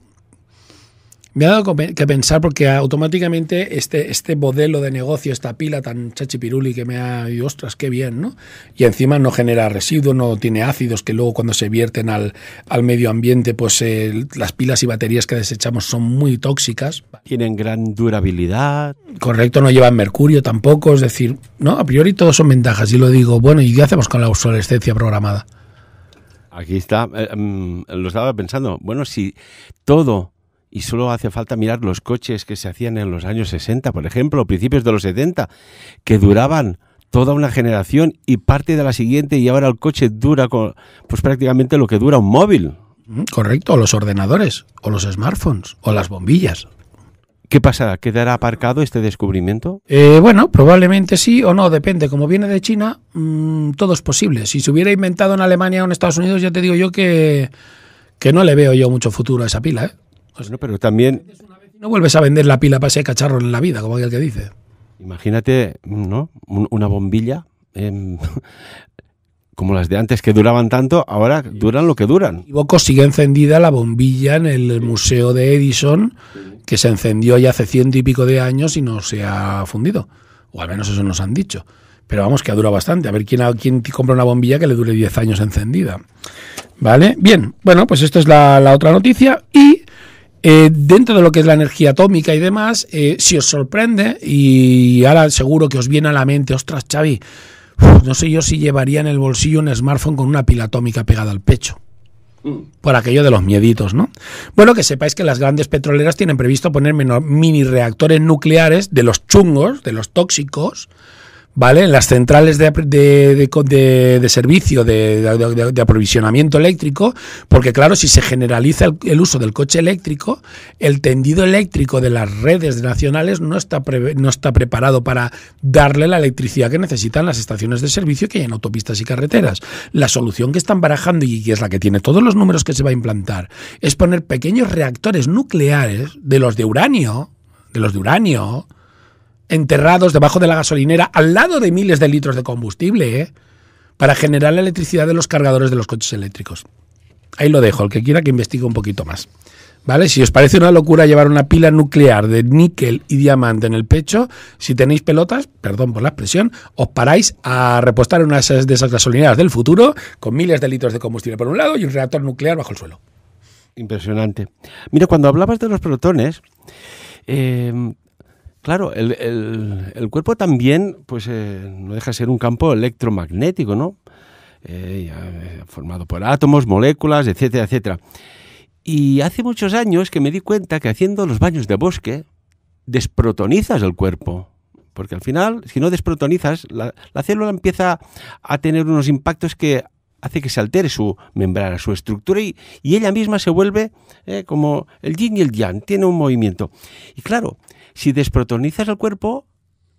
me ha dado que pensar porque automáticamente este, este modelo de negocio, esta pila tan chachipiruli que me ha ostras, qué bien, ¿no? Y encima no genera residuos, no tiene ácidos que luego cuando se vierten al, medio ambiente, pues eh, las pilas y baterías que desechamos son muy tóxicas. Tienen gran durabilidad. Correcto, no llevan mercurio tampoco, es decir, no, a priori todo son ventajas. Y lo digo, bueno, ¿y qué hacemos con la obsolescencia programada? Aquí está, eh, mm, lo estaba pensando, bueno, si todo y solo hace falta mirar los coches que se hacían en los años 60, por ejemplo, principios de los 70, que duraban toda una generación y parte de la siguiente y ahora el coche dura pues prácticamente lo que dura un móvil. Mm, correcto, o los ordenadores, o los smartphones, o las bombillas. ¿Qué pasará? ¿Quedará aparcado este descubrimiento? Eh, bueno, probablemente sí o no, depende. Como viene de China, mm, todo es posible. Si se hubiera inventado en Alemania o en Estados Unidos, ya te digo yo que, que no le veo yo mucho futuro a esa pila. ¿eh? no, pero también... No vuelves a vender la pila para ese cacharro en la vida, como aquel que dice. Imagínate, ¿no? Una bombilla como las de antes que duraban tanto, ahora duran lo que duran. ¿Y Equivoco, sigue encendida la bombilla en el Museo de Edison, que se encendió ya hace ciento y pico de años y no se ha fundido. O al menos eso nos han dicho. Pero vamos, que ha durado bastante. A ver quién, quién compra una bombilla que le dure 10 años encendida. ¿Vale? Bien, bueno, pues esta es la, la otra noticia. Y eh, dentro de lo que es la energía atómica y demás, eh, si os sorprende, y ahora seguro que os viene a la mente, ostras, Xavi, no sé yo si llevaría en el bolsillo un smartphone con una pila atómica pegada al pecho. Mm. Por aquello de los mieditos, ¿no? Bueno, que sepáis que las grandes petroleras tienen previsto poner mini reactores nucleares de los chungos, de los tóxicos, ¿vale? Las centrales de, de, de, servicio, de, aprovisionamiento eléctrico, porque claro, si se generaliza el, uso del coche eléctrico, el tendido eléctrico de las redes nacionales no está, no está preparado para darle la electricidad que necesitan las estaciones de servicio que hay en autopistas y carreteras. La solución que están barajando y que es la que tiene todos los números que se va a implantar es poner pequeños reactores nucleares de los de uranio, de los de uranio, enterrados debajo de la gasolinera, al lado de miles de litros de combustible, ¿eh? para generar la electricidad de los cargadores de los coches eléctricos. Ahí lo dejo, el que quiera que investigue un poquito más. ¿Vale? Si os parece una locura llevar una pila nuclear de níquel y diamante en el pecho, si tenéis pelotas, perdón por la expresión, os paráis a repostar en una de esas gasolineras del futuro con miles de litros de combustible por un lado y un reactor nuclear bajo el suelo. Impresionante. Mira, cuando hablabas de los protones eh, Claro, el, cuerpo también, pues eh, no deja de ser un campo electromagnético, ¿no? Eh, eh, formado por átomos, moléculas, etcétera, etcétera. Y hace muchos años que me di cuenta que haciendo los baños de bosque desprotonizas el cuerpo. Porque al final, si no desprotonizas, la, la célula empieza a tener unos impactos que hace que se altere su membrana, su estructura, y, ella misma se vuelve como el yin y el yang, tiene un movimiento. Y claro, si desprotonizas el cuerpo,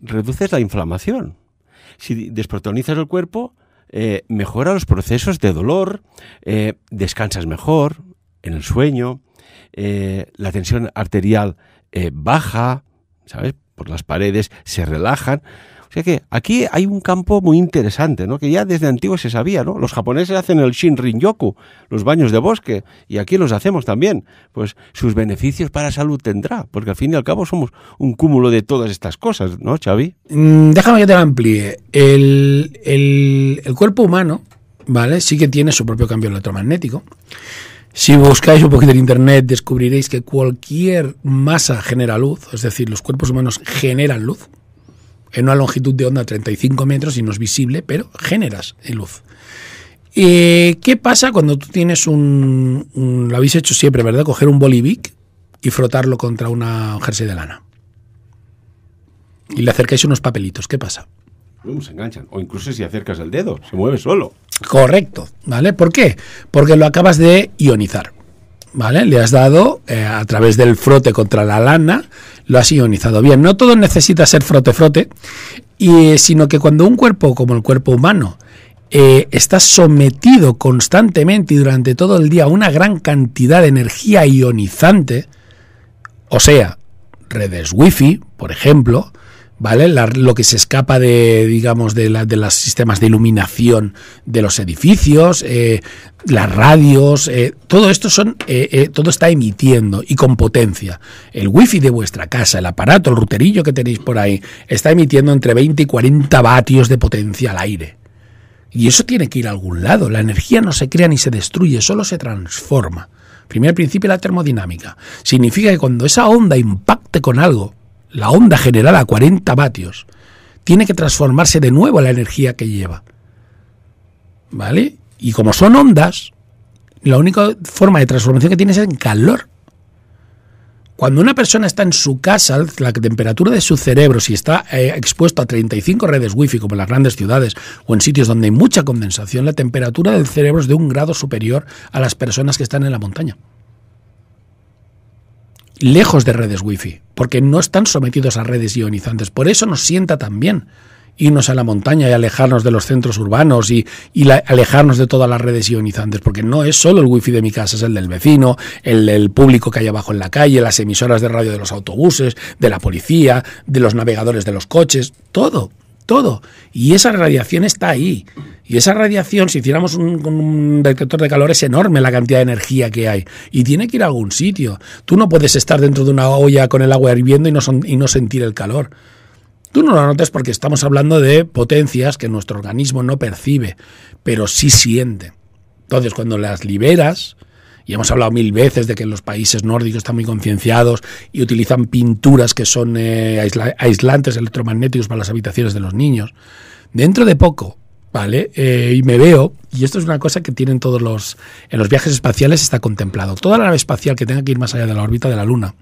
reduces la inflamación. Si desprotonizas el cuerpo, eh, mejora los procesos de dolor, eh, descansas mejor en el sueño, eh, la tensión arterial baja, ¿sabes? Por las paredes se relajan. O sea que aquí hay un campo muy interesante, ¿no? Que ya desde antiguo se sabía, ¿no? Los japoneses hacen el Shinrin-yoku, los baños de bosque, y aquí los hacemos también. Pues sus beneficios para salud tendrá, porque al fin y al cabo somos un cúmulo de todas estas cosas, ¿no, Xavi? Mm, déjame que te lo amplíe. El, el cuerpo humano, ¿vale? Sí que tiene su propio cambio electromagnético. Si buscáis un poquito en internet descubriréis que cualquier masa genera luz, es decir, los cuerpos humanos generan luz en una longitud de onda de 35 metros y no es visible, pero generas eh, luz. Eh, ¿Qué pasa cuando tú tienes un, Lo habéis hecho siempre, ¿verdad? Coger un bolivic y frotarlo contra una, un jersey de lana. Y le acercáis unos papelitos. ¿Qué pasa? se enganchan. O incluso si acercas el dedo, se mueve solo. Correcto, ¿vale? ¿Por qué? Porque lo acabas de ionizar. ¿vale? Le has dado eh, a través del frote contra la lana, lo has ionizado bien. No todo necesita ser frote-frote, eh, sino que cuando un cuerpo como el cuerpo humano eh, está sometido constantemente y durante todo el día a una gran cantidad de energía ionizante, o sea, redes wifi, por ejemplo, lo que se escapa de, digamos, de, de los sistemas de iluminación de los edificios, eh, las radios, eh, todo esto son, eh, todo está emitiendo y con potencia. El wifi de vuestra casa, el aparato, el ruterillo que tenéis por ahí, está emitiendo entre 20 y 40 vatios de potencia al aire. Y eso tiene que ir a algún lado. La energía no se crea ni se destruye, solo se transforma. Primer principio la termodinámica. Significa que cuando esa onda impacte con algo, la onda generada a 40 vatios, tiene que transformarse de nuevo la energía que lleva. ¿Vale? Y como son ondas, la única forma de transformación que tiene es en calor. Cuando una persona está en su casa, la temperatura de su cerebro, si está eh, expuesto a 35 redes wifi como en las grandes ciudades o en sitios donde hay mucha condensación, la temperatura del cerebro es de un grado superior a las personas que están en la montaña lejos de redes wifi, porque no están sometidos a redes ionizantes. Por eso nos sienta tan bien irnos a la montaña y alejarnos de los centros urbanos y, alejarnos de todas las redes ionizantes, porque no es solo el wifi de mi casa, es el del vecino, el, el, público que hay abajo en la calle, las emisoras de radio de los autobuses, de la policía, de los navegadores de los coches, todo todo. Y esa radiación está ahí. Y esa radiación, si hiciéramos un, detector de calor, es enorme la cantidad de energía que hay. Y tiene que ir a algún sitio. Tú no puedes estar dentro de una olla con el agua hirviendo y y no sentir el calor. Tú no lo notas porque estamos hablando de potencias que nuestro organismo no percibe, pero sí siente. Entonces, cuando las liberas, y hemos hablado mil veces de que los países nórdicos están muy concienciados y utilizan pinturas que son eh, aislantes electromagnéticos para las habitaciones de los niños. Dentro de poco, ¿vale? Eh, y me veo, y esto es una cosa que tienen todos los... En los viajes espaciales está contemplado. Toda la nave espacial que tenga que ir más allá de la órbita de la Luna,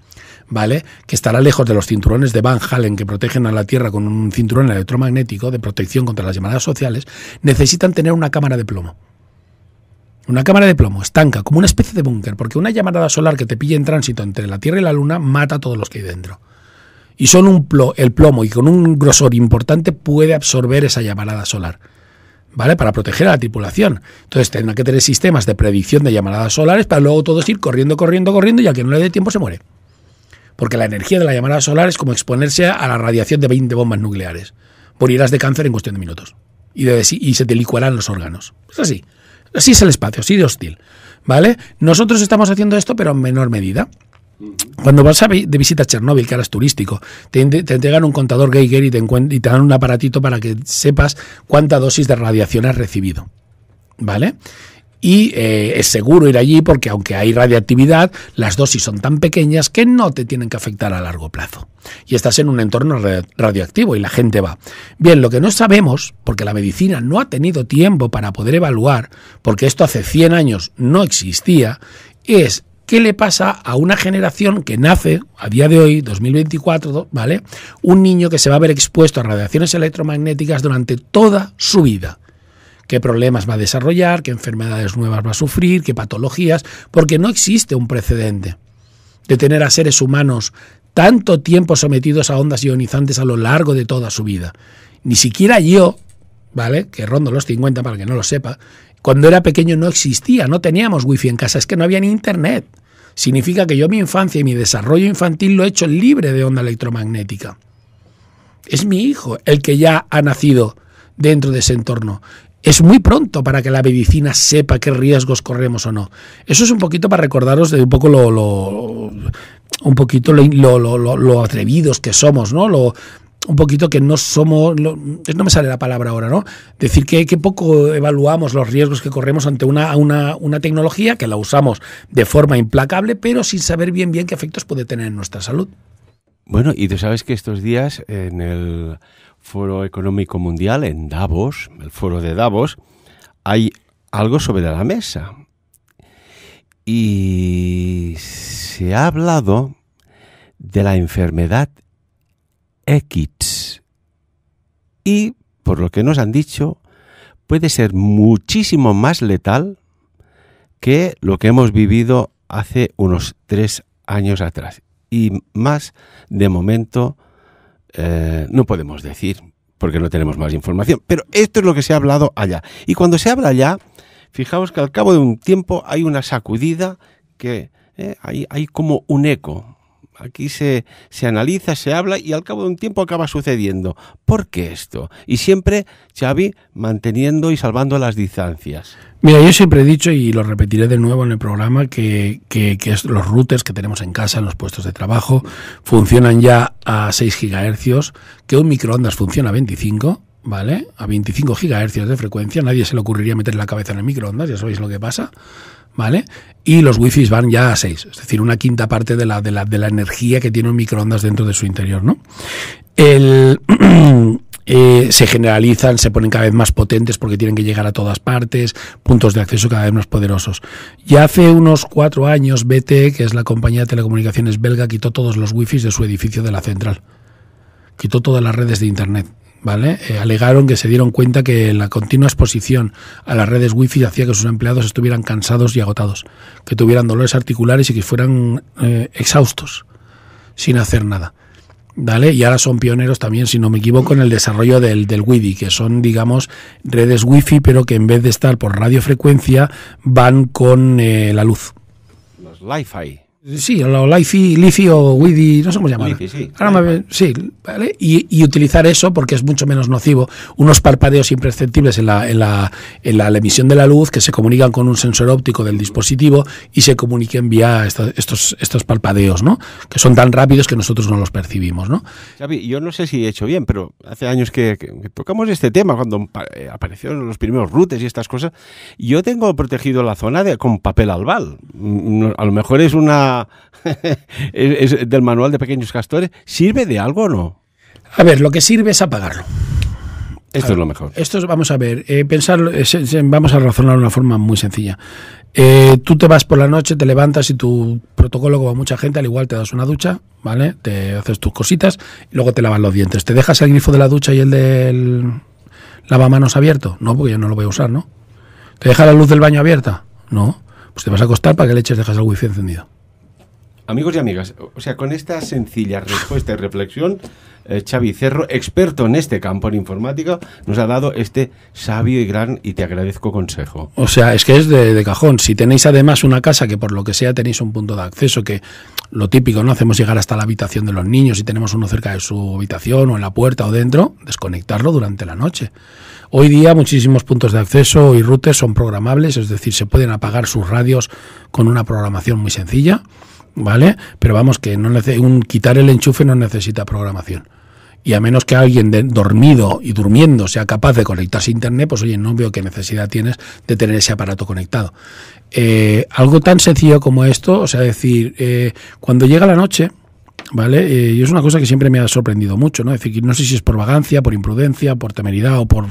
¿vale? Que estará lejos de los cinturones de Van Halen que protegen a la Tierra con un cinturón electromagnético de protección contra las llamadas sociales, necesitan tener una cámara de plomo. Una cámara de plomo estanca, como una especie de búnker, porque una llamarada solar que te pille en tránsito entre la Tierra y la Luna mata a todos los que hay dentro. Y solo un el plomo y con un grosor importante puede absorber esa llamarada solar. ¿Vale? Para proteger a la tripulación. Entonces tendrá que tener sistemas de predicción de llamaradas solares para luego todos ir corriendo, corriendo, corriendo y al que no le dé tiempo se muere. Porque la energía de la llamada solar es como exponerse a la radiación de 20 bombas nucleares. Morirás de cáncer en cuestión de minutos. Y, se te licuarán los órganos. Es así. Así es el espacio, así de hostil. ¿Vale? Nosotros estamos haciendo esto, pero en menor medida. Cuando vas de visita a Chernóbil, que ahora es turístico, te, entregan un contador Geiger y te dan un aparatito para que sepas cuánta dosis de radiación has recibido. ¿Vale? y eh, es seguro ir allí porque aunque hay radiactividad, las dosis son tan pequeñas que no te tienen que afectar a largo plazo. Y estás en un entorno radioactivo y la gente va. Bien, lo que no sabemos, porque la medicina no ha tenido tiempo para poder evaluar, porque esto hace 100 años no existía, es qué le pasa a una generación que nace a día de hoy, 2024, ¿vale? Un niño que se va a ver expuesto a radiaciones electromagnéticas durante toda su vida qué problemas va a desarrollar, qué enfermedades nuevas va a sufrir, qué patologías, porque no existe un precedente de tener a seres humanos tanto tiempo sometidos a ondas ionizantes a lo largo de toda su vida. Ni siquiera yo, ¿vale? Que rondo los 50 para que no lo sepa, cuando era pequeño no existía, no teníamos wifi en casa, es que no había ni internet. Significa que yo mi infancia y mi desarrollo infantil lo he hecho libre de onda electromagnética. Es mi hijo el que ya ha nacido dentro de ese entorno es muy pronto para que la medicina sepa qué riesgos corremos o no. Eso es un poquito para recordaros de un poco lo, un poquito lo, atrevidos que somos, ¿no? Lo, un poquito que no somos, no me sale la palabra ahora, ¿no? Decir que, que poco evaluamos los riesgos que corremos ante una, una, una, tecnología que la usamos de forma implacable, pero sin saber bien bien qué efectos puede tener en nuestra salud. Bueno, y tú sabes que estos días en el Foro Económico Mundial, en Davos, el Foro de Davos, hay algo sobre la mesa. Y se ha hablado de la enfermedad X. Y, por lo que nos han dicho, puede ser muchísimo más letal que lo que hemos vivido hace unos tres años atrás y más de momento eh, no podemos decir porque no tenemos más información. Pero esto es lo que se ha hablado allá. Y cuando se habla allá, fijaos que al cabo de un tiempo hay una sacudida que eh, hay, hay como un eco Aquí se, se analiza, se habla y al cabo de un tiempo acaba sucediendo. ¿Por qué esto? Y siempre, Xavi, manteniendo y salvando las distancias. Mira, yo siempre he dicho y lo repetiré de nuevo en el programa que, que, los routers que tenemos en casa, en los puestos de trabajo, funcionan ya a 6 GHz, que un microondas funciona a 25, ¿vale? A 25 GHz de frecuencia, nadie se le ocurriría meter la cabeza en el microondas, ya sabéis lo que pasa. ¿vale? Y los wifis van ya a 6, es decir, una quinta parte de la, de la, de la energía que tiene un microondas dentro de su interior, ¿no? Eh, se generalizan, se ponen cada vez más potentes porque tienen que llegar a todas partes, puntos de acceso cada vez más poderosos. ya hace unos cuatro años, BT, e, que es la compañía de telecomunicaciones belga, quitó todos los wifis de su edificio de la central. Quitó todas las redes de Internet. ¿vale? Eh, alegaron que se dieron cuenta que la continua exposición a las redes wifi hacía que sus empleados estuvieran cansados y agotados, que tuvieran dolores articulares y que fueran eh, exhaustos sin hacer nada. ¿Vale? Y ahora son pioneros también, si no me equivoco, en el desarrollo del, del WIDI, que son, digamos, redes wifi, pero que en vez de estar por radiofrecuencia, van con eh, la luz. Los Li-Fi. Sí, o Lifi, o Widi, no sé cómo se sí. Ahora sí y, utilizar eso porque es mucho menos nocivo. Unos parpadeos imperceptibles en la, en, la, en la, emisión de la luz que se comunican con un sensor óptico del dispositivo y se comuniquen vía estos, estos parpadeos, ¿no? Que son tan rápidos que nosotros no los percibimos, ¿no? yo no sé si he hecho bien, pero hace años que, tocamos este tema cuando eh, aparecieron los primeros routes y estas cosas. Yo tengo protegido la zona de, con papel albal. Mm, a lo mejor es una del manual de pequeños castores, ¿sirve de algo o no? A ver, lo que sirve es apagarlo. Esto es lo mejor. Esto vamos a ver, eh, pensar, eh, vamos a razonar de una forma muy sencilla. Eh, tú te vas por la noche, te levantas y tu protocolo, como mucha gente, al igual te das una ducha, ¿vale? Te haces tus cositas y luego te lavas los dientes. ¿Te dejas el grifo de la ducha y el del lavamanos abierto? No, porque yo no lo voy a usar, ¿no? ¿Te dejas la luz del baño abierta? No. Pues te vas a acostar para que le eches, dejas el wifi encendido. Amigos y amigas, o sea, con esta sencilla respuesta y reflexión, eh, Xavi Cerro, experto en este campo en informática, nos ha dado este sabio y gran y te agradezco consejo. O sea, es que es de, de, cajón. Si tenéis además una casa que por lo que sea tenéis un punto de acceso que lo típico, ¿no? Hacemos llegar hasta la habitación de los niños y tenemos uno cerca de su habitación o en la puerta o dentro, desconectarlo durante la noche. Hoy día muchísimos puntos de acceso y routers son programables, es decir, se pueden apagar sus radios con una programación muy sencilla. ¿vale? Pero vamos, que no un, quitar el enchufe no necesita programación. Y a menos que alguien dormido y durmiendo sea capaz de conectarse a Internet, pues oye, no veo qué necesidad tienes de tener ese aparato conectado. Eh, algo tan sencillo como esto, o sea, decir, eh, cuando llega la noche, ¿vale? Eh, y es una cosa que siempre me ha sorprendido mucho, ¿no? decir, no sé si es por vagancia, por imprudencia, por temeridad o por,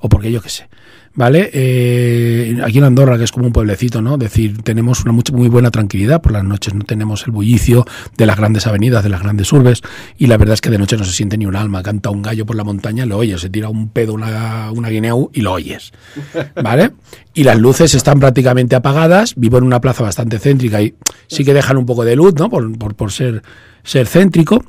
o porque yo qué sé. ¿vale? Eh, aquí en Andorra, que es como un pueblecito, ¿no? Decir, tenemos una muy buena tranquilidad por las noches, no tenemos el bullicio de las grandes avenidas, de las grandes urbes, y la verdad es que de noche no se siente ni un alma. Canta un gallo por la montaña, lo oyes, se tira un pedo una, una y lo oyes, ¿vale? Y las luces están prácticamente apagadas, vivo en una plaza bastante céntrica y sí que dejan un poco de luz, ¿no? Por, por, por ser, ser céntrico,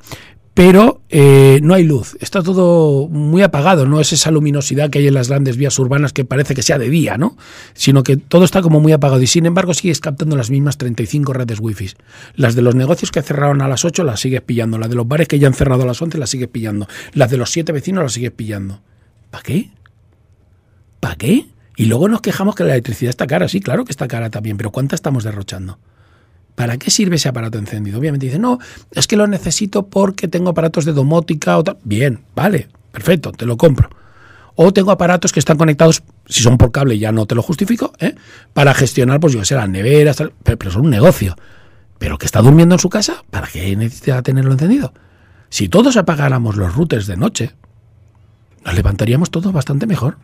pero eh, no hay luz. Está todo muy apagado, no es esa luminosidad que hay en las grandes vías urbanas que parece que sea de día, ¿no? Sino que todo está como muy apagado y sin embargo sigues captando las mismas 35 redes wifi. Las de los negocios que cerraron a las 8 las sigues pillando, las de los bares que ya han cerrado a las 11 las sigues pillando, las de los siete vecinos las sigues pillando. ¿Para qué? ¿Para qué? Y luego nos quejamos que la electricidad está cara, sí, claro que está cara también, pero ¿cuánta estamos derrochando? ¿Para qué sirve ese aparato encendido? Obviamente dice, no, es que lo necesito porque tengo aparatos de domótica o tal. Bien, vale, perfecto, te lo compro. O tengo aparatos que están conectados, si son por cable ya no te lo justifico, ¿eh? para gestionar, pues yo sé, las neveras, tal, pero, pero, son un negocio. Pero que está durmiendo en su casa, ¿para qué necesita tenerlo encendido? Si todos apagáramos los routers de noche, nos levantaríamos todos bastante mejor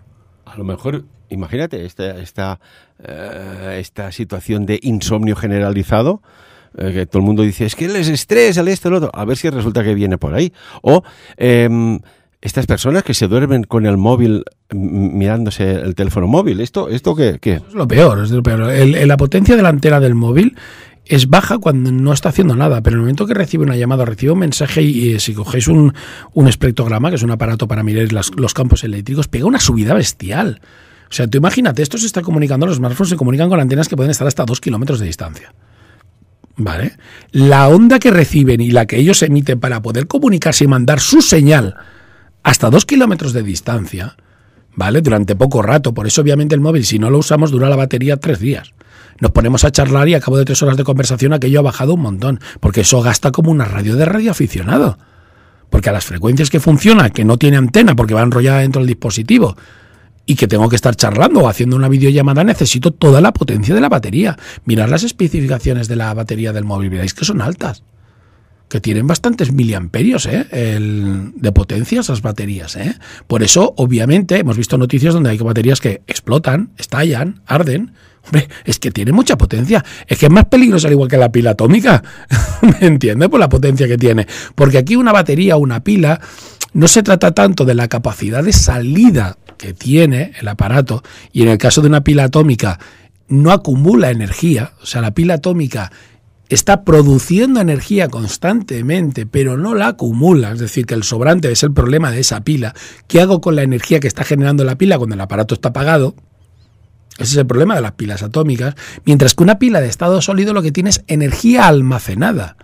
a lo mejor, imagínate, esta, esta, eh, esta situación de insomnio generalizado, eh, que todo el mundo dice, es que les estrés, el esto, el otro, a ver si resulta que viene por ahí. O em, estas personas que se duermen con el móvil mirándose el teléfono móvil, ¿esto, esto qué, es lo peor, es lo peor. la potencia delantera del móvil es baja cuando no está haciendo nada, pero en el momento que recibe una llamada, recibe un mensaje y, eh, si cogéis un, espectrograma, que es un aparato para mirar los campos eléctricos, pega una subida bestial. O sea, tú imagínate, esto se está comunicando, los smartphones se comunican con antenas que pueden estar hasta dos kilómetros de distancia. ¿Vale? La onda que reciben y la que ellos emiten para poder comunicarse y mandar su señal hasta dos kilómetros de distancia, ¿vale? Durante poco rato. Por eso, obviamente, el móvil, si no lo usamos, dura la batería tres días. Nos ponemos a charlar y a cabo de tres horas de conversación aquello ha bajado un montón, porque eso gasta como una radio de radio aficionado. Porque a las frecuencias que funciona, que no tiene antena porque va enrollada dentro del dispositivo, y que tengo que estar charlando o haciendo una videollamada, necesito toda la potencia de la batería. Mirad las especificaciones de la batería del móvil, ¿Veis que son altas. Que tienen bastantes miliamperios ¿eh? de potencia esas baterías. ¿eh? Por eso, obviamente, hemos visto noticias donde hay baterías que explotan, estallan, arden, Hombre, es que tiene mucha potencia. Es que es más peligrosa al igual que la pila atómica. ¿Me entiendes? Por la potencia que tiene. Porque aquí una batería o una pila no se trata tanto de la capacidad de salida que tiene el aparato. Y en el caso de una pila atómica no acumula energía. O sea, la pila atómica está produciendo energía constantemente, pero no la acumula. Es decir, que el sobrante es el problema de esa pila. ¿Qué hago con la energía que está generando la pila cuando el aparato está apagado? Ese es el problema de las pilas atómicas. Mientras que una pila de estado sólido lo que tiene es energía almacenada.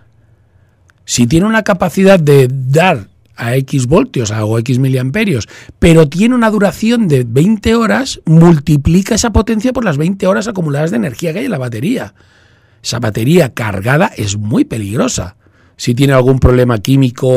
Si tiene una capacidad de dar a X voltios a, o X miliamperios, pero tiene una duración de 20 horas, multiplica esa potencia por las 20 horas acumuladas de energía que hay en la batería. Esa batería cargada es muy peligrosa si tiene algún problema químico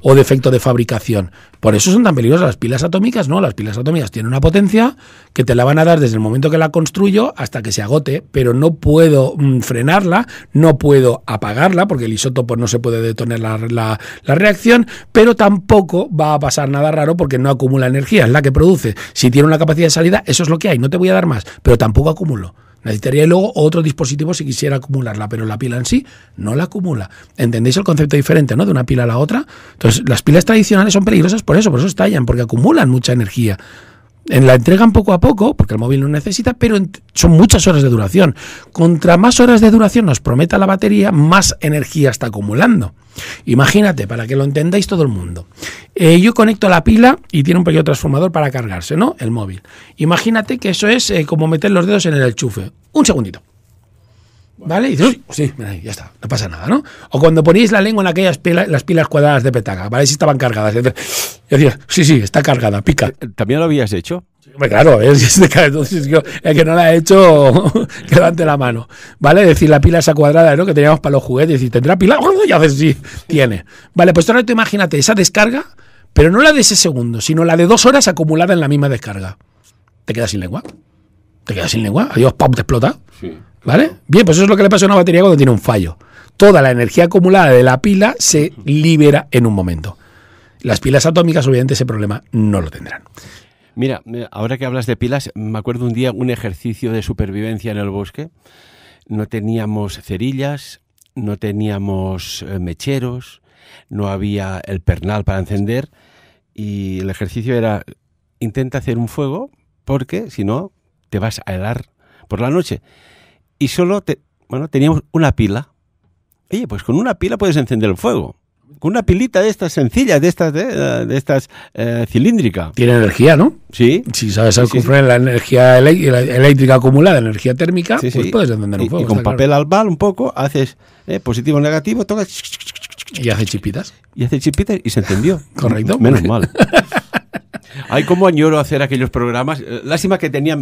o defecto de fabricación. Por eso son tan peligrosas las pilas atómicas, ¿no? Las pilas atómicas tienen una potencia que te la van a dar desde el momento que la construyo hasta que se agote, pero no puedo mm, frenarla, no puedo apagarla, porque el isótopo no se puede detener la, la reacción, pero tampoco va a pasar nada raro porque no acumula energía, es la que produce. Si tiene una capacidad de salida, eso es lo que hay, no te voy a dar más, pero tampoco acumulo. Necesitaría luego otro dispositivo si quisiera acumularla, pero la pila en sí no la acumula. ¿Entendéis el concepto diferente, ¿no? De una pila a la otra. Entonces, las pilas tradicionales son peligrosas por eso, por eso estallan, porque acumulan mucha energía. En la entregan poco a poco, porque el móvil no necesita, pero son muchas horas de duración. Contra más horas de duración nos prometa la batería, más energía está acumulando. Imagínate, para que lo entendáis todo el mundo. Eh, yo conecto la pila y tiene un pequeño transformador para cargarse, ¿no? El móvil. Imagínate que eso es eh, como meter los dedos en el enchufe. Un segundito. ¿Vale? Y dices, pues sí, ya está, no pasa nada, ¿no? O cuando ponéis la lengua en aquellas pilas, las pilas cuadradas de petaca, ¿vale? Si estaban cargadas. Y decía, sí, sí, está cargada, pica. Eh, ¿También lo habías hecho? Claro, el que no la he hecho, que levante la mano. ¿Vale? Es decir, la pila esa cuadrada ¿no? que teníamos para los juguetes. Y ¿tendrá pila? ya ves si tiene. Vale, pues ahora tú imagínate esa descarga, pero no la de ese segundo, sino la de dos horas acumulada en la misma descarga. Te quedas sin lengua. Te quedas sin lengua. Adiós, ¡pum!, te explota. Sí. ¿Vale? Bien, pues eso es lo que le pasa a una batería cuando tiene un fallo. Toda la energía acumulada de la pila se libera en un momento. Las pilas atómicas, obviamente, ese problema no lo tendrán. Mira, ahora que hablas de pilas, me acuerdo un día un ejercicio de supervivencia en el bosque. No teníamos cerillas, no teníamos eh, mecheros, no había el pernal para encender y el ejercicio era intenta hacer un fuego porque si no te vas a helar por la noche y solo te, bueno, teníamos una pila. Oye, pues con una pila puedes encender el fuego. Con una pilita de estas sencillas, de estas, de, estas eh, cilíndrica. Tiene energía, ¿no? Sí. Si sabes sí, la energía eléctrica acumulada, energía térmica, pues puedes encender un fuego. Y, con papel albal un poco, haces eh, positivo negativo, tocas. Y hace chipitas. Y hace chipitas y se encendió Correcto. Menos mal. Hay cómo añoro hacer aquellos programas. Eh, lástima que tenía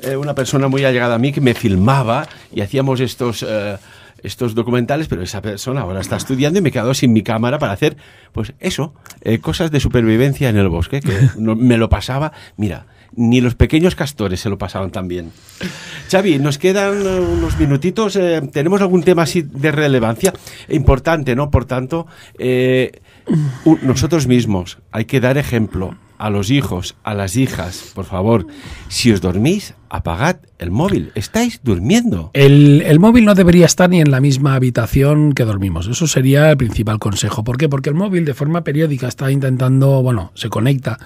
eh, una persona muy allegada a mí que me filmaba y hacíamos estos... Eh, estos documentales, pero esa persona ahora está estudiando y me he quedado sin mi cámara para hacer, pues eso, cosas de supervivencia en el bosque, que me lo pasaba, mira, ni los pequeños castores se lo pasaban tan bien. Xavi, nos quedan unos minutitos, tenemos algún tema así de relevancia, importante, ¿no? Por tanto, nosotros mismos hay que dar ejemplo a los hijos, a las hijas, por favor, si os dormís, apagad el móvil, estáis durmiendo. El, móvil no debería estar ni en la misma habitación que dormimos. Eso sería el principal consejo. ¿Por qué? Porque el móvil de forma periódica está intentando, bueno, se conecta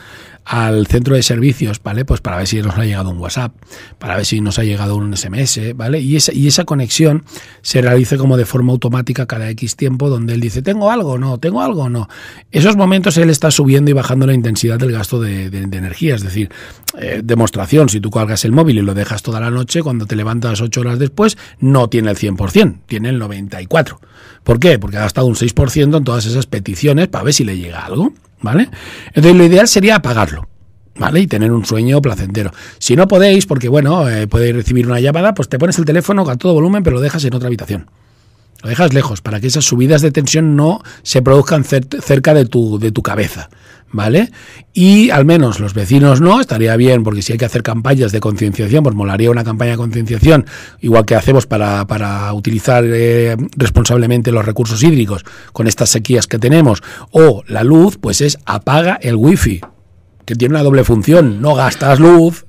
al centro de servicios, ¿vale? Pues para ver si nos ha llegado un WhatsApp, para ver si nos ha llegado un SMS, ¿vale? Y esa, y esa conexión se realiza como de forma automática cada X tiempo, donde él dice, tengo algo, no, tengo algo, o no. Esos momentos él está subiendo y bajando la intensidad del gasto de, energía. Es decir, eh, demostración, si tú cargas el móvil, y lo dejas toda la noche, cuando te levantas 8 horas después, no tiene el 100%, tiene el 94%. ¿Por qué? Porque ha gastado un 6% en todas esas peticiones para ver si le llega algo, ¿vale? Entonces lo ideal sería apagarlo. ¿Vale? Y tener un sueño placentero. Si no podéis, porque bueno, eh, podéis recibir una llamada, pues te pones el teléfono a todo volumen, pero lo dejas en otra habitación lo dejas lejos para que esas subidas de tensión no se produzcan cerca de tu, de tu cabeza. ¿Vale? Y al menos los vecinos no, estaría bien, porque si hay que hacer campañas de concienciación, pues molaría una campaña de concienciación, igual que hacemos para, utilizar eh, responsablemente los recursos hídricos con estas sequías que tenemos, o la luz, pues es apaga el wifi, que tiene una doble función, no gastas luz,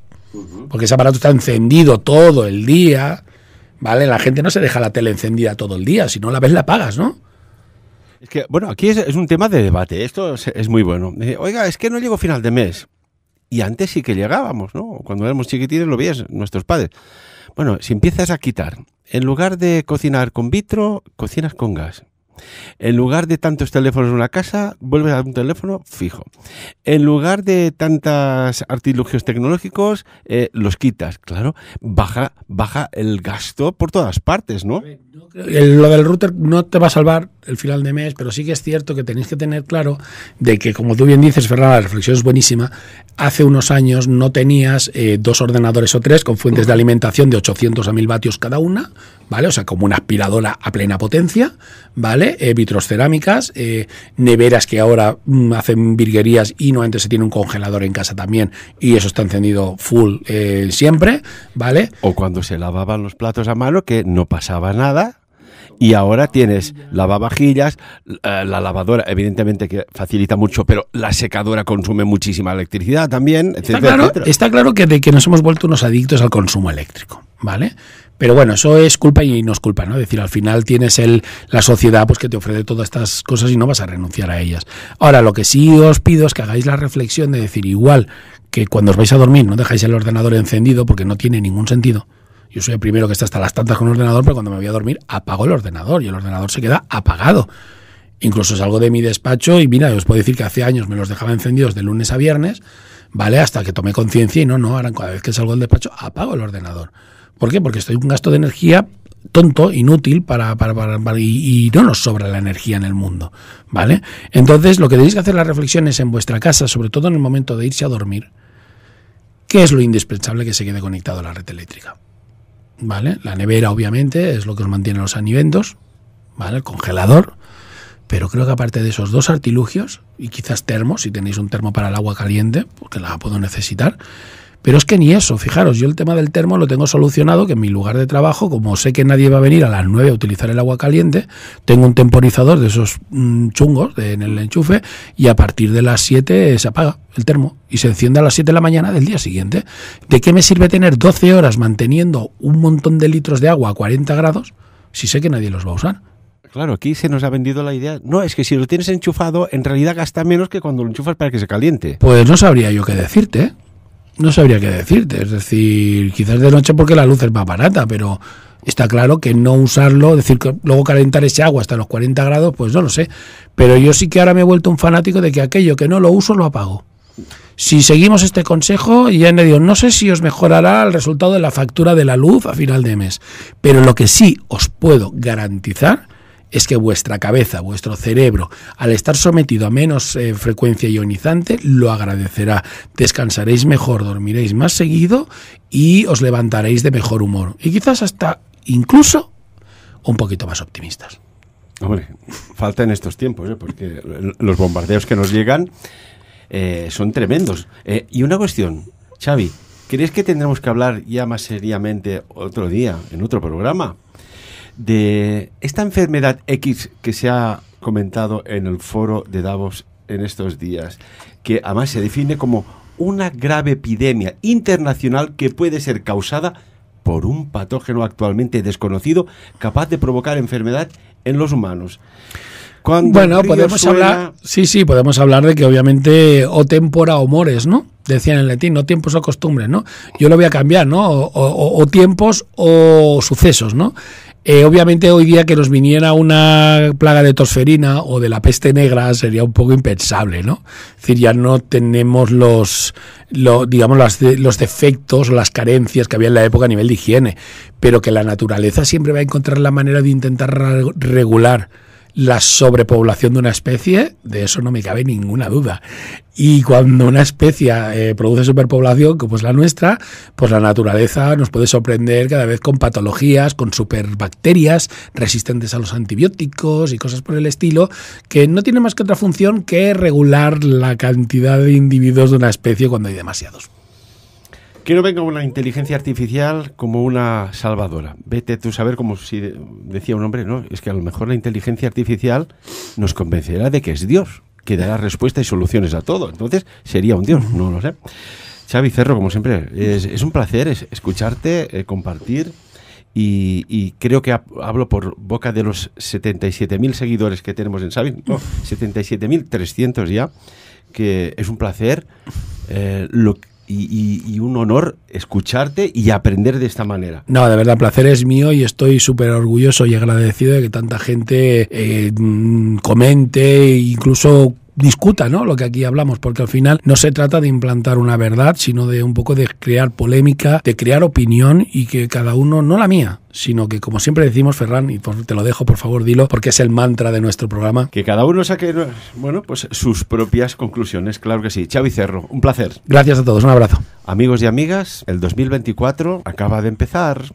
porque ese aparato está encendido todo el día, ¿Vale? La gente no se deja la tele encendida todo el día, si no la ves la pagas, ¿no? Es que, bueno, aquí es, un tema de debate, esto es, muy bueno. oiga, es que no llego final de mes. Y antes sí que llegábamos, ¿no? Cuando éramos chiquitines lo veías nuestros padres. Bueno, si empiezas a quitar, en lugar de cocinar con vitro, cocinas con gas. En lugar de tantos teléfonos en una casa, vuelves a un teléfono fijo. En lugar de tantos artilugios tecnológicos, eh, los quitas. Claro, baja, baja el gasto por todas partes, ¿no? lo del router no te va a salvar el final de mes, pero sí que es cierto que tenéis que tener claro de que, como tú bien dices, Ferran, la reflexión es buenísima. Hace unos años no tenías eh, dos ordenadores o tres con fuentes de alimentación de 800 a 1000 vatios cada una, ¿vale? O sea, como una aspiradora a plena potencia, ¿vale? Eh, vitrocerámicas cerámicas, eh, neveras que ahora mm, hacen virguerías y no antes se tiene un congelador en casa también y eso está encendido full eh, siempre, ¿vale? O cuando se lavaban los platos a mano que no pasaba nada. Y ahora tienes lavavajillas, la, lavadora, evidentemente que facilita mucho, pero la secadora consume muchísima electricidad también, está, claro, está claro que de que nos hemos vuelto unos adictos al consumo eléctrico, ¿vale? Pero bueno, eso es culpa y no es culpa, ¿no? Es decir, al final tienes el, la sociedad pues, que te ofrece todas estas cosas y no vas a renunciar a ellas. Ahora, lo que sí os pido es que hagáis la reflexión de decir, igual que cuando os vais a dormir no dejáis el ordenador encendido porque no tiene ningún sentido. Yo soy el primero que está hasta las tantas con el ordenador, pero cuando me voy a dormir apago el ordenador y el ordenador se queda apagado. Incluso salgo de mi despacho y mira, os puedo decir que hace años me los dejaba encendidos de lunes a viernes, ¿vale? Hasta que tomé conciencia y no, no, ahora cada vez que salgo del despacho apago el ordenador. ¿Por qué? Porque estoy un gasto de energía tonto, inútil, para, y, no nos sobra la energía en el mundo. ¿Vale? Entonces, lo que tenéis que hacer las reflexiones en vuestra casa, sobre todo en el momento de irse a dormir, ¿qué es lo indispensable que se quede conectado a la red eléctrica? ¿Vale? La nevera, obviamente, es lo que os mantiene los anivendos, ¿vale? El congelador. Pero creo que aparte de esos dos artilugios, y quizás termos, si tenéis un termo para el agua caliente, porque la puedo necesitar, pero es que ni eso, fijaros, yo el tema del termo lo tengo solucionado, que en mi lugar de trabajo, como sé que nadie va a venir a las 9 a utilizar el agua caliente, tengo un temporizador de esos mm, chungos en el enchufe y a partir de las 7 se apaga el termo y se enciende a las 7 de la mañana del día siguiente. ¿De qué me sirve tener 12 horas manteniendo un montón de litros de agua a 40 grados si sé que nadie los va a usar? Claro, aquí se nos ha vendido la idea. No, es que si lo tienes enchufado, en realidad gasta menos que cuando lo enchufas para que se caliente. Pues no sabría yo qué decirte. ¿eh? no sabría qué decirte. Es decir, quizás de noche porque la luz es más barata, pero está claro que no usarlo, decir que luego calentar ese agua hasta los 40 grados, pues no lo sé. Pero yo sí que ahora me he vuelto un fanático de que aquello que no lo uso lo apago. Si seguimos este consejo, ya en medio, no sé si os mejorará el resultado de la factura de la luz a final de mes, pero lo que sí os puedo garantizar es que vuestra cabeza, vuestro cerebro, al estar sometido a menos eh, frecuencia ionizante, lo agradecerá. Descansaréis mejor, dormiréis más seguido y os levantaréis de mejor humor. Y quizás hasta incluso un poquito más optimistas. Hombre, falta en estos tiempos, ¿eh? porque los bombardeos que nos llegan eh, son tremendos. y una cuestión, Xavi, ¿crees que tendremos que hablar ya más seriamente otro día, en otro programa? de esta enfermedad X que se ha comentado en el foro de Davos en estos días, que además se define como una grave epidemia internacional que puede ser causada por un patógeno actualmente desconocido capaz de provocar enfermedad en los humanos. bueno, podemos hablar, sí, sí, podemos hablar de que obviamente o tempora o mores, ¿no? Decían en latín, no tiempos o costumbres, ¿no? Yo lo voy a cambiar, ¿no? o tiempos o sucesos, ¿no? Eh, obviamente hoy día que nos viniera una plaga de tosferina o de la peste negra sería un poco impensable, ¿no? Es decir, ya no tenemos los, digamos, los defectos o las carencias que había en la época a nivel de higiene, pero que la naturaleza siempre va a encontrar la manera de intentar regular la sobrepoblación de una especie, de eso no me cabe ninguna duda. Y cuando una especie eh, produce superpoblación, como es la nuestra, pues la naturaleza nos puede sorprender cada vez con patologías, con superbacterias resistentes a los antibióticos y cosas por el estilo, que no tiene más que otra función que regular la cantidad de individuos de una especie cuando hay demasiados. Que no venga una inteligencia artificial como una salvadora. Vete tú a saber, como si decía un hombre, ¿no? Es que a lo mejor la inteligencia artificial nos convencerá de que es Dios, que dará respuesta y soluciones a todo. Entonces sería un Dios, no lo sé. Xavi Cerro, como siempre, es, un placer escucharte, eh, compartir. Y, creo que hablo por boca de los 77.000 seguidores que tenemos en Xavi, 77.300 ya, que es un placer eh, lo que y, un honor escucharte y aprender de esta manera. No, de verdad, el placer es mío y estoy súper orgulloso y agradecido de que tanta gente eh, mm, comente e incluso discuta ¿no? lo que aquí hablamos, porque al final no se trata de implantar una verdad, sino de un poco de crear polémica, de crear opinión y que cada uno, no la mía, sino que como siempre decimos, Ferran, y te lo dejo por favor, dilo, porque es el mantra de nuestro programa. Que cada uno saque, bueno, pues sus propias conclusiones, claro que sí. y Cerro, un placer. Gracias a todos, un abrazo. Amigos y amigas, el 2024 acaba de empezar.